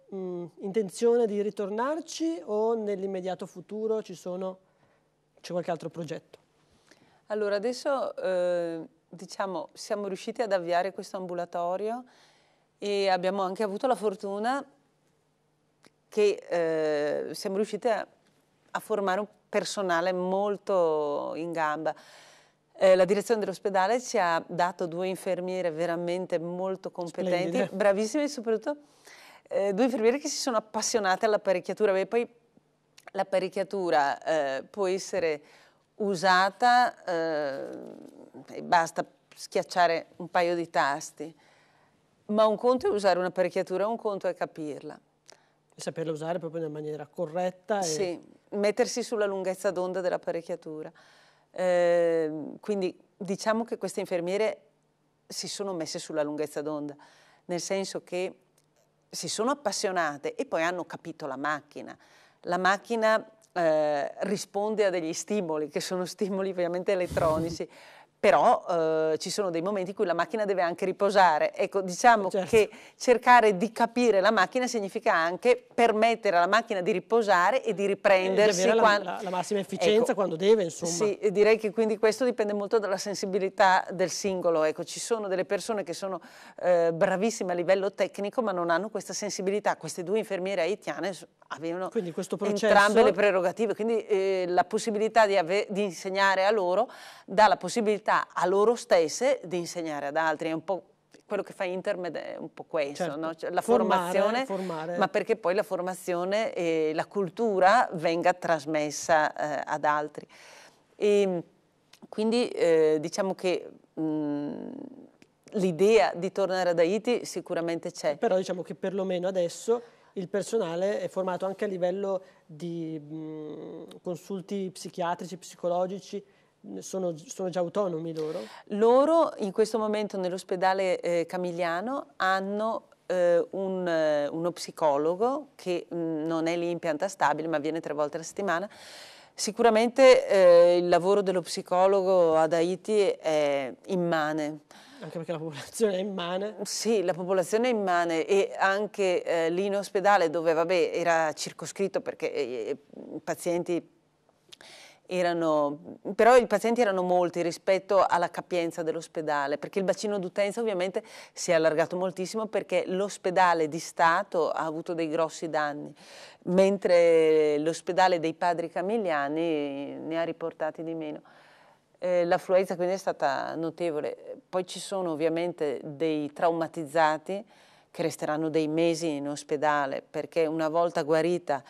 mh, mm, intenzione di ritornarci o nell'immediato futuro c'è qualche altro progetto? Allora adesso eh, diciamo, siamo riusciti ad avviare questo ambulatorio e abbiamo anche avuto la fortuna che eh, siamo riusciti a a formare un personale molto in gamba. Eh, la direzione dell'ospedale ci ha dato due infermiere veramente molto competenti, Splendide. bravissime soprattutto eh, due infermiere che si sono appassionate all'apparecchiatura, perché poi l'apparecchiatura eh, può essere usata eh, e basta schiacciare un paio di tasti, ma un conto è usare un'apparecchiatura, un conto è capirla. E saperla usare proprio in maniera corretta. E... Sì mettersi sulla lunghezza d'onda dell'apparecchiatura. Eh, quindi diciamo che queste infermiere si sono messe sulla lunghezza d'onda, nel senso che si sono appassionate e poi hanno capito la macchina. La macchina eh, risponde a degli stimoli, che sono stimoli ovviamente elettronici. però eh, ci sono dei momenti in cui la macchina deve anche riposare. Ecco, diciamo certo. che cercare di capire la macchina significa anche permettere alla macchina di riposare e di riprendersi. E di quando... la, la, la, massima efficienza ecco, quando deve, insomma. Sì, direi che quindi questo dipende molto dalla sensibilità del singolo. Ecco, ci sono delle persone che sono eh, bravissime a livello tecnico ma non hanno questa sensibilità. Queste due infermiere haitiane avevano processo... entrambe le prerogative, quindi eh, la possibilità di, di insegnare a loro dà la possibilità capacità a loro stesse di insegnare ad altri, è un po' quello che fa Intermed è un po' questo, certo. no? cioè, la formare, formazione, formare. ma perché poi la formazione e la cultura venga trasmessa eh, ad altri. E ehm, quindi eh, diciamo che mm, l'idea di tornare ad Haiti sicuramente c'è. Però diciamo che perlomeno adesso il personale è formato anche a livello di mh, mm, consulti psichiatrici, psicologici, sono, sono, già autonomi loro? Loro in questo momento nell'ospedale eh, Camigliano hanno eh, un, eh, uno psicologo che mh, mm, non è lì in pianta stabile ma viene tre volte alla settimana. Sicuramente eh, il lavoro dello psicologo ad Haiti è immane. Anche perché la popolazione è immane? Sì, la popolazione è immane e anche eh, lì in ospedale dove vabbè, era circoscritto perché eh, i pazienti erano, però i pazienti erano molti rispetto alla capienza dell'ospedale, perché il bacino d'utenza ovviamente si è allargato moltissimo perché l'ospedale di Stato ha avuto dei grossi danni, mentre l'ospedale dei padri camigliani ne ha riportati di meno. Eh, l'affluenza quindi è stata notevole, poi ci sono ovviamente dei traumatizzati che resteranno dei mesi in ospedale perché una volta guarita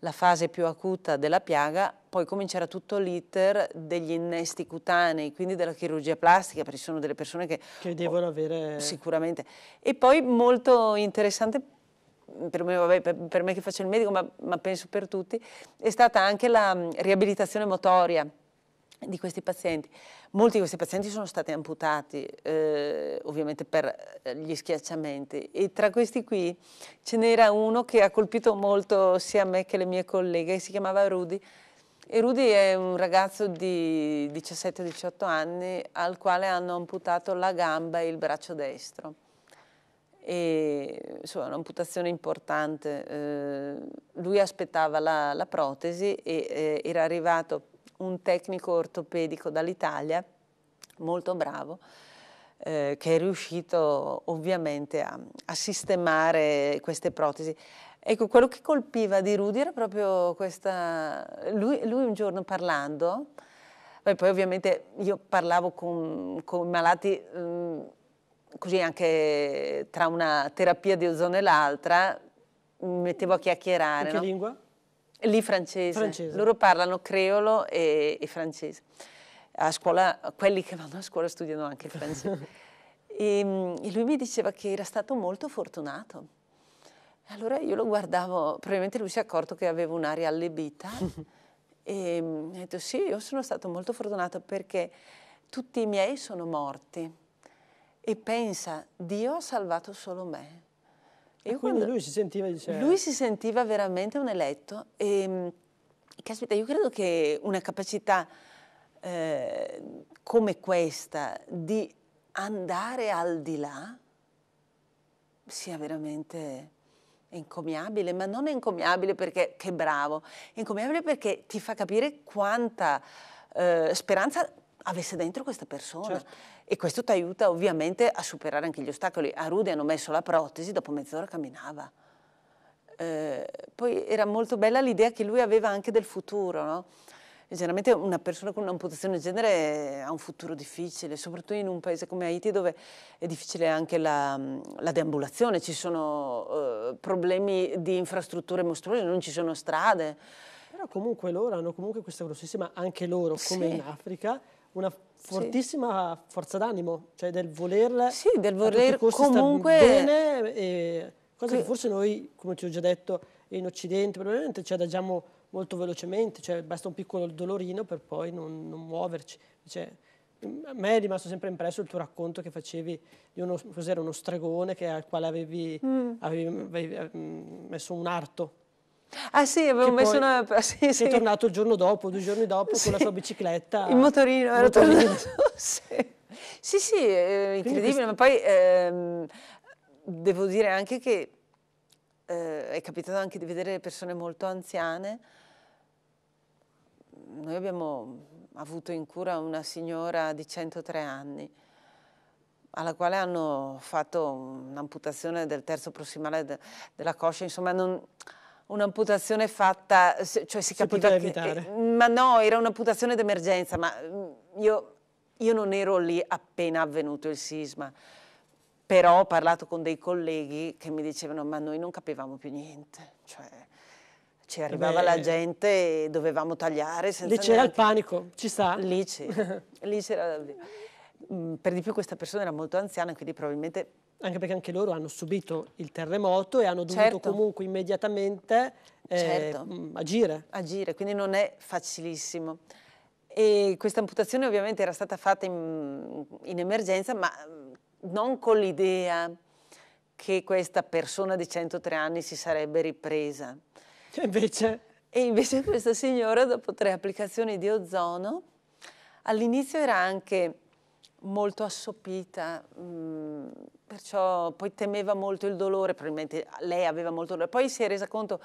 la fase più acuta della piaga poi comincerà tutto l'iter degli innesti cutanei, quindi della chirurgia plastica, perché sono delle persone che... Che devono oh, avere... Sicuramente. E poi molto interessante, per me, vabbè, per, per me che faccio il medico, ma, ma penso per tutti, è stata anche la mm, riabilitazione motoria di questi pazienti. Molti di questi pazienti sono stati amputati, eh, ovviamente per eh, gli schiacciamenti, e tra questi qui ce n'era uno che ha colpito molto sia me che le mie colleghe, si chiamava Rudy, e Rudy è un ragazzo di 17-18 anni al quale hanno amputato la gamba e il braccio destro. E, insomma, un'amputazione importante. Eh, lui aspettava la, la protesi e eh, era arrivato un tecnico ortopedico dall'Italia, molto bravo, eh, che è riuscito ovviamente a, a sistemare queste protesi. Ecco, quello che colpiva di Rudy era proprio questa... Lui, lui un giorno parlando, poi, poi ovviamente io parlavo con, con malati mm, così anche tra una terapia di ozono e l'altra, mi mettevo a chiacchierare. In che no? lingua? Lì francese. francese. Loro parlano creolo e, e francese. A scuola, quelli che vanno a scuola studiano anche il francese. e, ehm, e lui mi diceva che era stato molto fortunato allora io lo guardavo, probabilmente lui si è accorto che avevo un'aria allebita e ha detto sì, io sono stato molto fortunato perché tutti i miei sono morti e pensa, Dio ha salvato solo me. E io quindi lui si sentiva... Cioè... Lui si sentiva veramente un eletto e, mm, caspita, io credo che una capacità eh, come questa di andare al di là sia veramente è encomiabile, ma non è encomiabile perché che bravo, è encomiabile perché ti fa capire quanta eh, speranza avesse dentro questa persona. Certo. E questo ti aiuta ovviamente a superare anche gli ostacoli. A Rudy hanno messo la protesi, dopo mezz'ora camminava. Eh, poi era molto bella l'idea che lui aveva anche del futuro, no? Generalmente una persona con un'amputazione del genere ha un futuro difficile, soprattutto in un paese come Haiti dove è difficile anche la, la deambulazione, ci sono eh, problemi di infrastrutture mostruose, non ci sono strade. Però comunque loro hanno comunque questa grossissima, anche loro come sì. in Africa, una fortissima sì. forza d'animo, cioè del voler, sì, del voler comunque bene, e, eh, cosa che forse noi, come ti ho già detto, in Occidente probabilmente ci adagiamo molto velocemente, cioè basta un piccolo dolorino per poi non, non muoverci. Cioè, a me è rimasto sempre impresso il tuo racconto che facevi di uno, cos'era, uno stregone che, al quale avevi, mm. avevi, avevi eh, messo un arto. Ah sì, avevo messo una... Sì, sì. È tornato il giorno dopo, due giorni dopo, sì. con la sua bicicletta. Il motorino, era motorino. tornato. sì. sì, sì, è eh, incredibile, questo... ma poi ehm, devo dire anche che eh, è capitato anche di vedere persone molto anziane noi abbiamo avuto in cura una signora di 103 anni alla quale hanno fatto un'amputazione del terzo prossimale de della coscia, insomma un'amputazione fatta, cioè si capiva si che, Evitare. Eh, ma no, era un'amputazione d'emergenza, ma mm, io, io non ero lì appena avvenuto il sisma, però ho parlato con dei colleghi che mi dicevano ma noi non capivamo più niente, cioè ci arrivava Beh, la gente e dovevamo tagliare. Senza lì c'era il panico, ci sta. Lì, c'era mm, Per di più questa persona era molto anziana, quindi probabilmente... Anche perché anche loro hanno subito il terremoto e hanno dovuto certo. comunque immediatamente eh, certo. Mm, agire. Agire, quindi non è facilissimo. E questa amputazione ovviamente era stata fatta in, in emergenza, ma mm, non con l'idea che questa persona di 103 anni si sarebbe ripresa. E cioè, invece? E invece questa signora, dopo tre applicazioni di ozono, all'inizio era anche molto assopita, mh, mm, perciò poi temeva molto il dolore, probabilmente lei aveva molto dolore. Poi si è resa conto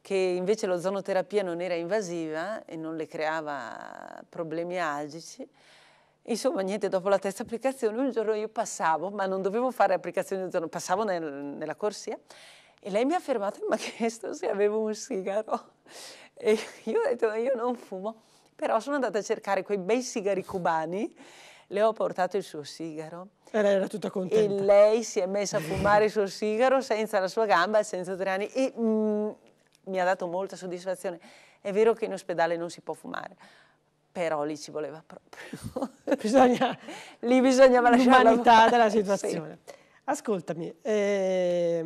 che invece l'ozonoterapia non era invasiva e non le creava problemi algici. Insomma, niente, dopo la terza applicazione, un giorno io passavo, ma non dovevo fare applicazioni di ozono, passavo nel, nella corsia e lei mi ha fermato e mi ha chiesto se avevo un sigaro. E io ho detto, io non fumo. Però sono andata a cercare quei bei sigari cubani, le ho portato il suo sigaro. E lei era tutta contenta. E lei si è messa a fumare il suo sigaro senza la sua gamba, senza tre anni. E mm, mi ha dato molta soddisfazione. È vero che in ospedale non si può fumare, però lì ci voleva proprio. Bisogna, lì bisognava lasciare l'umanità della situazione. Sì. Ascoltami, eh,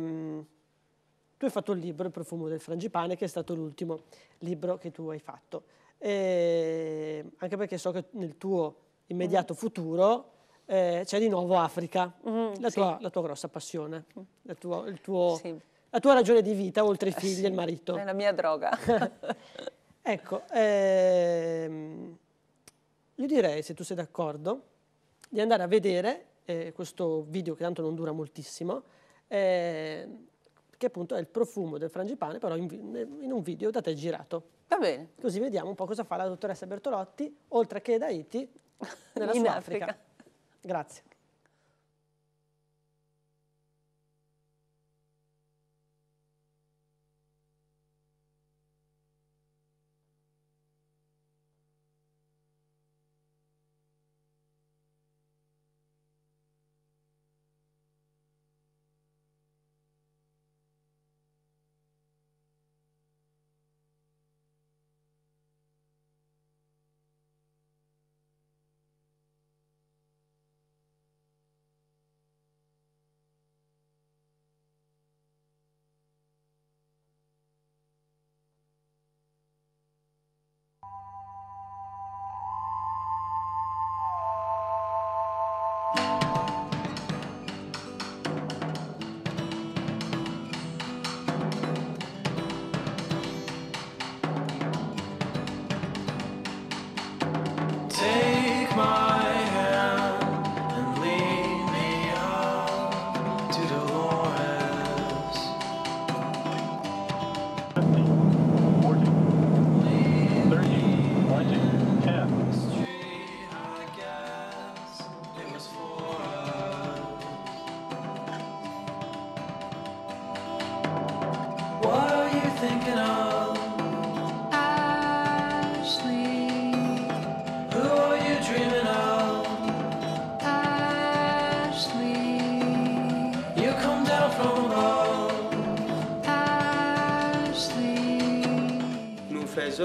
tu hai fatto il libro Il profumo del frangipane, che è stato l'ultimo libro che tu hai fatto. E anche perché so che nel tuo immediato mm. futuro eh, c'è di nuovo Africa, mm, la, tua, sì. la, tua, grossa passione, mm. la tua, tuo, sì. la tua, ragione di vita, oltre i eh, figli sì, e il marito. È la mia droga. ecco, ehm, io direi, se tu sei d'accordo, di andare a vedere eh, questo video che tanto non dura moltissimo, eh, che appunto è il profumo del frangipane, però in, in, un video da te girato. Va bene. Così vediamo un po' cosa fa la dottoressa Bertolotti, oltre che da Haiti, nella in Sudafrica. Grazie.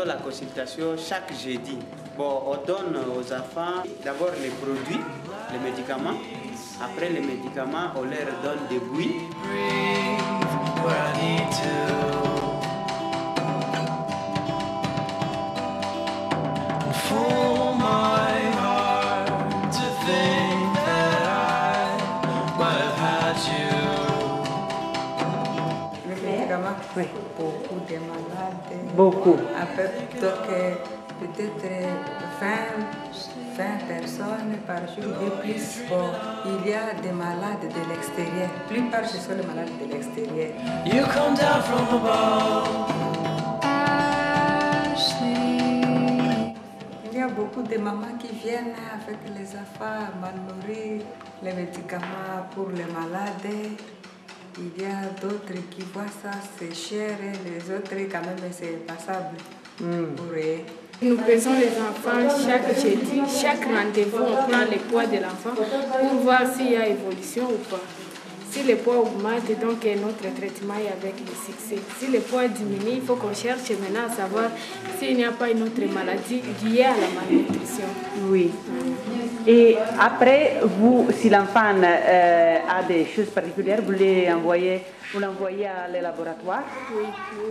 la consultation chaque jeudi. Bon, on donne aux enfants d'abord les produits, les médicaments. Après les médicaments, on leur donne des bruits. Oui. Beaucoup de malades. Beaucoup. que peut-être 20, personnes par jour plus. il y a des malades de l'extérieur. Plus par ce sont les malades de l'extérieur. You come down from Il y a beaucoup de mamans qui viennent avec les affaires, mal nourries, les médicaments pour les malades il y a d'autres qui voient ça, c'est cher et les autres, quand même, c'est passable Nous pesons les enfants chaque jeudi, chaque rendez-vous, on prend les poids de l'enfant pour voir s'il y a évolution ou pas. Si le poids augmente, donc notre traitement est avec le succès. Si le poids diminue, il faut qu'on cherche maintenant à savoir s'il n'y a pas une autre maladie liée à la malnutrition. Oui. Et après, vous, si l'enfant euh, a des choses particulières, vous les envoyez on l'a à les laboratoires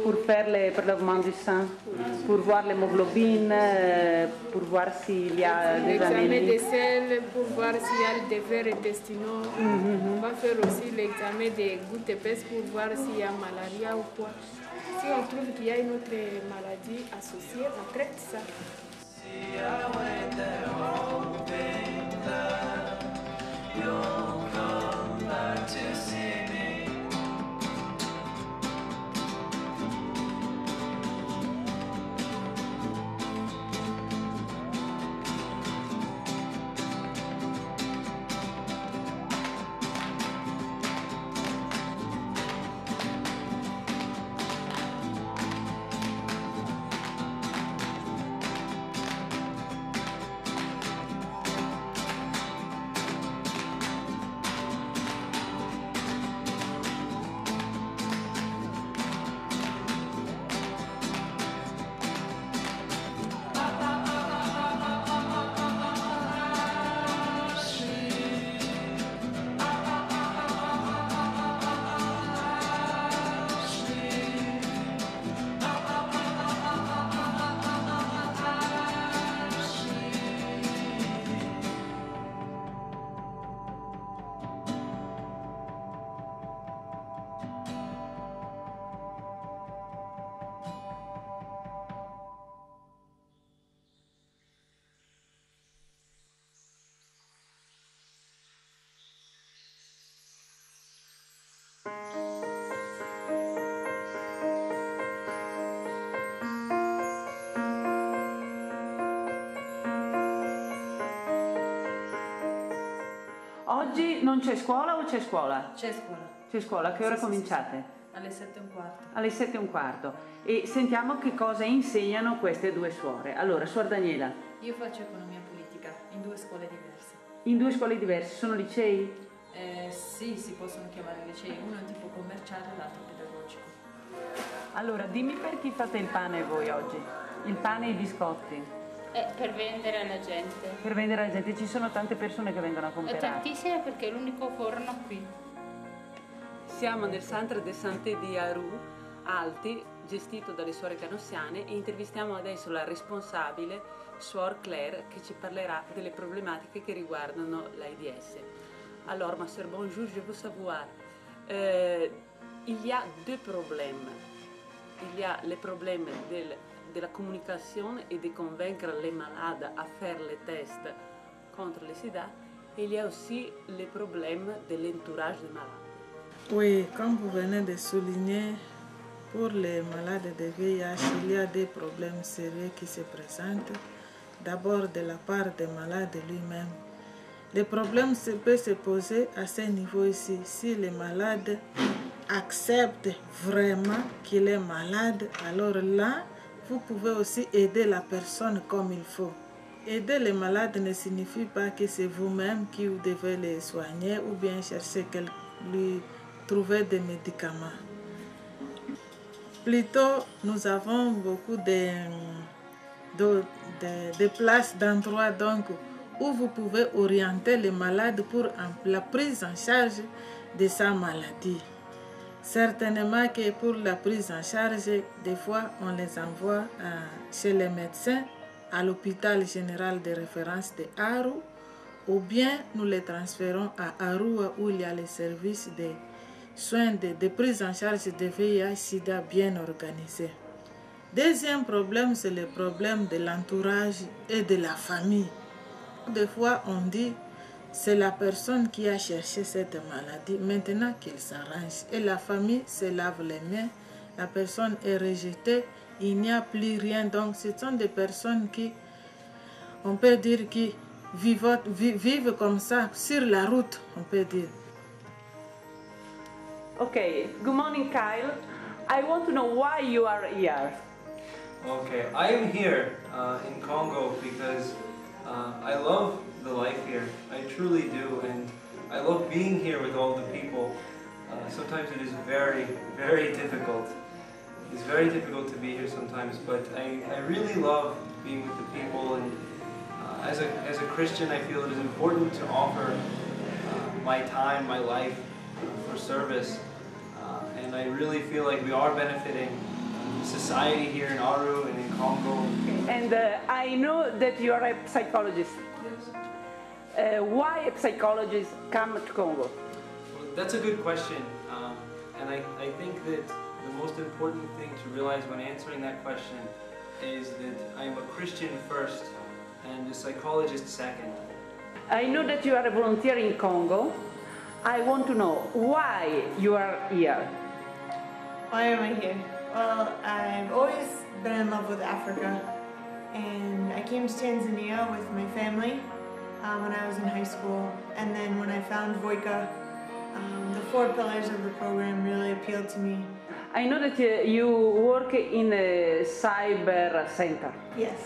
pour faire le prélèvement du sang, pour voir l'hémoglobine, euh, pour voir s'il y a des L'examen des selles, pour voir s'il y a des vers intestinaux. Mhm. On va faire aussi l'examen des gouttes épaisses pour voir s'il y a malaria ou quoi. Si on trouve qu'il y a une autre maladie associée, on traite ça. Oggi non c'è scuola o c'è scuola? C'è scuola. C'è scuola, a che ora sì, cominciate? Sì, alle 7 e un quarto. Alle 7 e un quarto. E sentiamo che cosa insegnano queste due suore. Allora, suor Daniela. Io faccio economia politica in due scuole diverse. In due scuole diverse? Sono licei? Eh, sì, si possono chiamare licei, uno è tipo commerciale e l'altro pedagogico. Allora, dimmi per chi fate il pane voi oggi? Il pane e i biscotti? Eh, per vendere alla gente. Per vendere alla gente, ci sono tante persone che vengono a eh, comprare. Tantissime perché è l'unico forno qui. Siamo nel Centre de Santé di Aru, Alti, gestito dalle suore canossiane e intervistiamo adesso la responsabile, Suor Claire, che ci parlerà delle problematiche che riguardano l'AIDS. Allora, ma sœur, bonjour, je veux savoir. Euh, il y a deux problèmes. Il y a le problème del la communication et de convaincre les malades à faire les tests contre le sida, il y a aussi les problèmes de l'entourage des malades. Oui, comme vous venez de souligner, pour les malades de VIH, il y a des problèmes sérieux qui se présentent. D'abord de la part des malades lui-même. Les problèmes peut se poser à ce niveau ici. Si les malades acceptent vraiment qu'il est malade, alors là, vous pouvez aussi aider la personne comme il faut. Aider les malades ne signifie pas que c'est vous-même qui devez les soigner ou bien chercher lui trouver des médicaments. Plutôt, nous avons beaucoup de, places, d'endroits donc où vous pouvez orienter les malades pour la prise en charge de sa maladie. Certainement que pour la prise en charge, des fois, on les envoie euh, chez les médecins, à l'hôpital général de référence de Haru, ou bien nous les transférons à Haru où il y a les services de soins de, de prise en charge de VIH-Sida bien organisés. Deuxième problème, c'est le problème de l'entourage et de la famille. Des fois, on dit c'est la personne qui a cherché cette maladie maintenant qu'il s'arrange. Et la famille se lave les mains. La personne est rejetée. Il n'y a plus rien. Donc ce sont des personnes qui, on peut dire, qui vivent, vivent comme ça sur la route, on peut dire. Ok, good morning Kyle. I want to know why you are here. Okay, I am here uh, in Congo because uh, I love the life here. I truly do, and I love being here with all the people. Uh, sometimes it is very, very difficult. It's very difficult to be here sometimes, but I, I really love being with the people, and uh, as, a, as a Christian, I feel it is important to offer uh, my time, my life uh, for service, uh, and I really feel like we are benefiting society here in Aru and in Congo. And uh, I know that you are a psychologist. Yes. Uh, why psychologists come to Congo? Well, that's a good question. Um, and I, I think that the most important thing to realize when answering that question is that I'm a Christian first and a psychologist second. I know that you are a volunteer in Congo. I want to know why you are here. Why am I here? Well, I've always been in love with Africa and I came to Tanzania with my family um, when I was in high school. And then when I found Voika, um, the four pillars of the program really appealed to me. I know that uh, you work in a cyber center. Yes.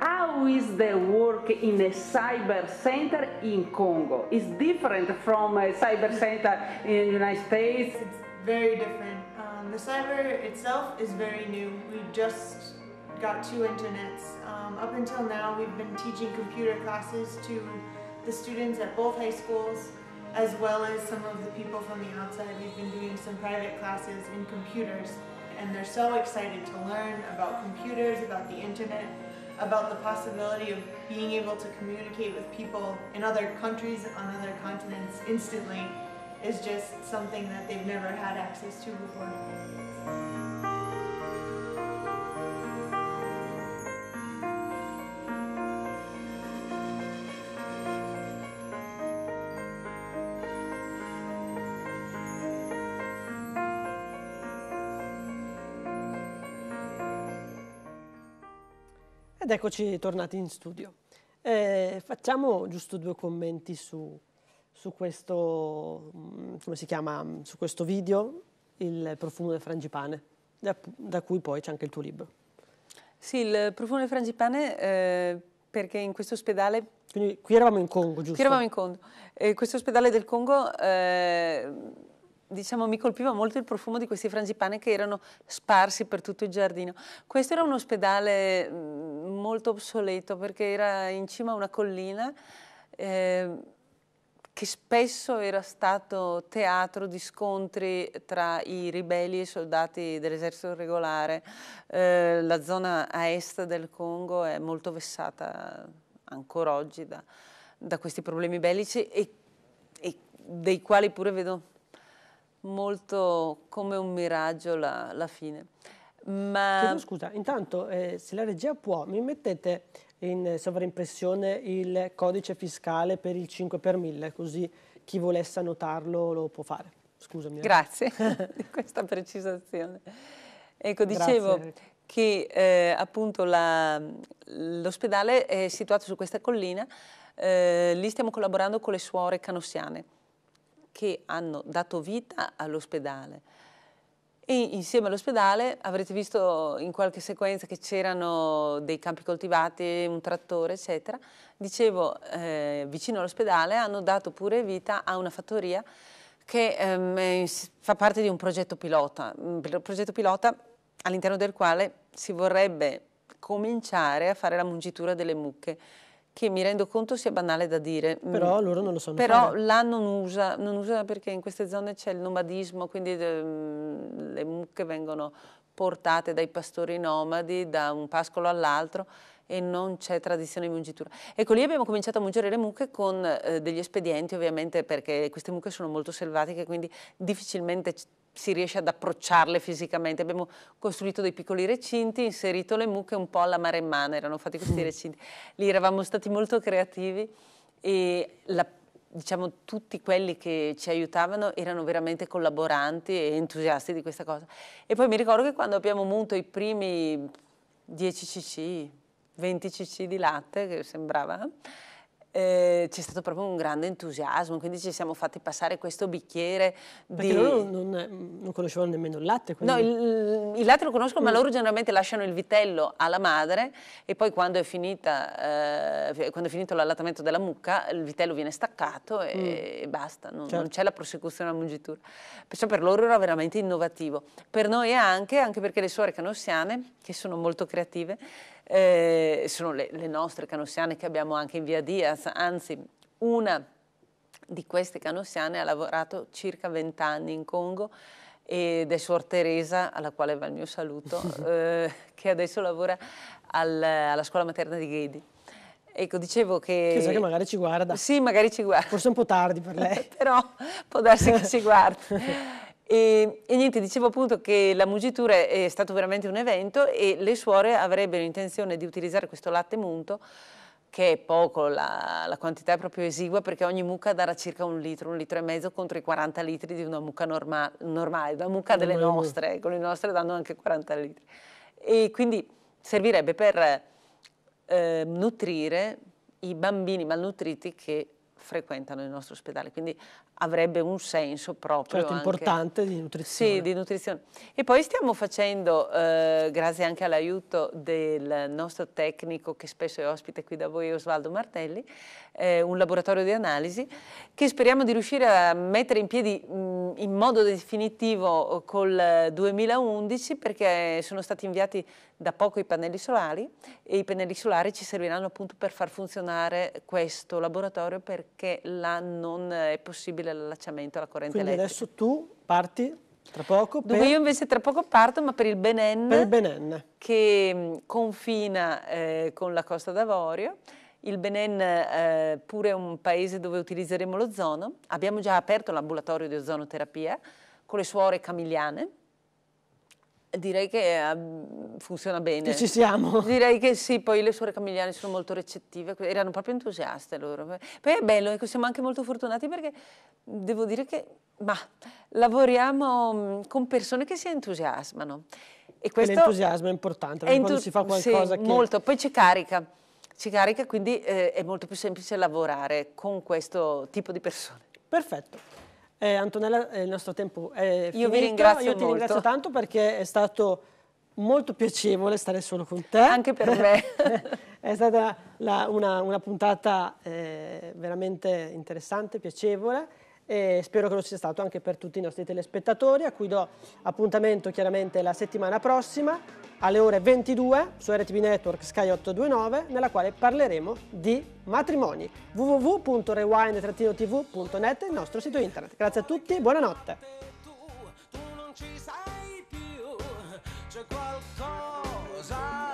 How is the work in a cyber center in Congo? It's different from a cyber center in the United States. It's very different. Um, the cyber itself is very new. We just got two internets. Um, up until now, we've been teaching computer classes to the students at both high schools, as well as some of the people from the outside. We've been doing some private classes in computers, and they're so excited to learn about computers, about the internet, about the possibility of being able to communicate with people in other countries, on other continents instantly is just something that they've never had access to before. Ed eccoci tornati in studio. Eh, facciamo giusto due commenti su, su, questo, mm, chiama, mm, su, questo, video, Il profumo del frangipane, da, da cui poi c'è anche il tuo libro. Sì, il profumo del frangipane eh, perché in questo ospedale... Quindi qui eravamo in Congo, giusto? Qui eravamo in Congo. Eh, questo ospedale del Congo eh, diciamo, mi colpiva molto il profumo di questi frangipane che erano sparsi per tutto il giardino. Questo era un ospedale mm, molto obsoleto perché era in cima a una collina eh, che spesso era stato teatro di scontri tra i ribelli e i soldati dell'esercito regolare. Eh, la zona a est del Congo è molto vessata ancora oggi da, da questi problemi bellici e, e dei quali pure vedo molto come un miraggio la, la fine. Ma... Chiedo scusa, intanto eh, se la regia può, mi mettete in sovraimpressione il codice fiscale per il 5 per 1000, così chi volesse annotarlo lo può fare. Scusami. Eh. Grazie di questa precisazione. Ecco, dicevo Grazie. che eh, appunto l'ospedale è situato su questa collina, eh, lì stiamo collaborando con le suore canossiane che hanno dato vita all'ospedale. E insieme all'ospedale avrete visto in qualche sequenza che c'erano dei campi coltivati, un trattore, eccetera. Dicevo, eh, vicino all'ospedale hanno dato pure vita a una fattoria che ehm, fa parte di un progetto pilota, un progetto pilota all'interno del quale si vorrebbe cominciare a fare la mungitura delle mucche che mi rendo conto sia banale da dire. Mm. Però loro non lo sanno Però fare. là non usa, non usa perché in queste zone c'è il nomadismo, quindi ehm, le mucche vengono portate dai pastori nomadi da un pascolo all'altro e non c'è tradizione di mungitura. Ecco, lì abbiamo cominciato a mungere le mucche con eh, degli espedienti, ovviamente, perché queste mucche sono molto selvatiche, quindi difficilmente si riesce ad approcciarle fisicamente. Abbiamo costruito dei piccoli recinti, inserito le mucche un po' alla mare in mano, erano fatti questi recinti. Lì eravamo stati molto creativi e la, diciamo, tutti quelli che ci aiutavano erano veramente collaboranti e entusiasti di questa cosa. E poi mi ricordo che quando abbiamo munto i primi 10 cc, 20 cc di latte, che sembrava eh, c'è stato proprio un grande entusiasmo, quindi ci siamo fatti passare questo bicchiere Perché loro non, eh, non, conoscevano nemmeno il latte. Quindi... No, il, il, latte lo conoscono, mm. ma loro generalmente lasciano il vitello alla madre e poi quando è, finita, eh, quando è finito l'allattamento della mucca il vitello viene staccato e, mm. e basta, non, certo. non c'è la prosecuzione alla mungitura. Perciò per loro era veramente innovativo. Per noi anche, anche perché le suore canossiane, che sono molto creative, eh, sono le, le nostre canossiane che abbiamo anche in via Diaz, anzi una di queste canossiane ha lavorato circa 20 anni in Congo ed è Suor Teresa, alla quale va il mio saluto, eh, che adesso lavora al, alla scuola materna di Ghedi. Ecco, dicevo che... Chissà che magari ci guarda. Sì, magari ci guarda. Forse un po' tardi per lei. Però può darsi che ci guardi. E, e, niente, dicevo appunto che la mugitura è stato veramente un evento e le suore avrebbero intenzione di utilizzare questo latte munto che è poco, la, la, quantità è proprio esigua perché ogni mucca darà circa un litro, un litro e mezzo contro i 40 litri di una mucca norma, normale, una mucca delle mm. nostre, con ecco, le nostre danno anche 40 litri. E quindi servirebbe per eh, nutrire i bambini malnutriti che frequentano il nostro ospedale. Quindi avrebbe un senso proprio. Certo, importante di nutrizione. Sì, di nutrizione. E poi stiamo facendo, eh, grazie anche all'aiuto del nostro tecnico che spesso è ospite qui da voi, Osvaldo Martelli, eh, un laboratorio di analisi che speriamo di riuscire a mettere in piedi mh, mm, in modo definitivo eh, col 2011 perché sono stati inviati da poco i pannelli solari e i pannelli solari ci serviranno appunto per far funzionare questo laboratorio perché là non è possibile possibile l'allacciamento alla corrente Quindi elettrica. adesso tu parti tra poco per... Dunque io invece tra poco parto, ma per il Benen, per il Benen. che mm, confina eh, con la Costa d'Avorio. Il Benen eh, pure è un paese dove utilizzeremo l'ozono. Abbiamo già aperto l'ambulatorio di ozonoterapia con le suore camigliane Direi che ehm, funziona bene. Ci siamo. Direi che sì, poi le suore camigliane sono molto recettive, erano proprio entusiaste loro. Poi è bello, ecco, siamo anche molto fortunati perché devo dire che ma, lavoriamo mm, con persone che si entusiasmano. E questo l'entusiasmo è importante, è quando si fa qualcosa sì, che... molto, poi ci carica. Ci carica, quindi eh, è molto più semplice lavorare con questo tipo di persone. Perfetto. Eh, Antonella, eh, il nostro tempo è finito. Io vi ringrazio Io ti molto. ringrazio tanto perché è stato molto piacevole stare solo con te. Anche per me. è stata la, una, una, puntata eh, veramente interessante, piacevole e spero che lo sia stato anche per tutti i nostri telespettatori a cui do appuntamento chiaramente la settimana prossima alle ore 22 su RTB Network Sky 829 nella quale parleremo di matrimoni www.rewind-tv.net il nostro sito internet. Grazie a tutti e buonanotte. c'è qualcosa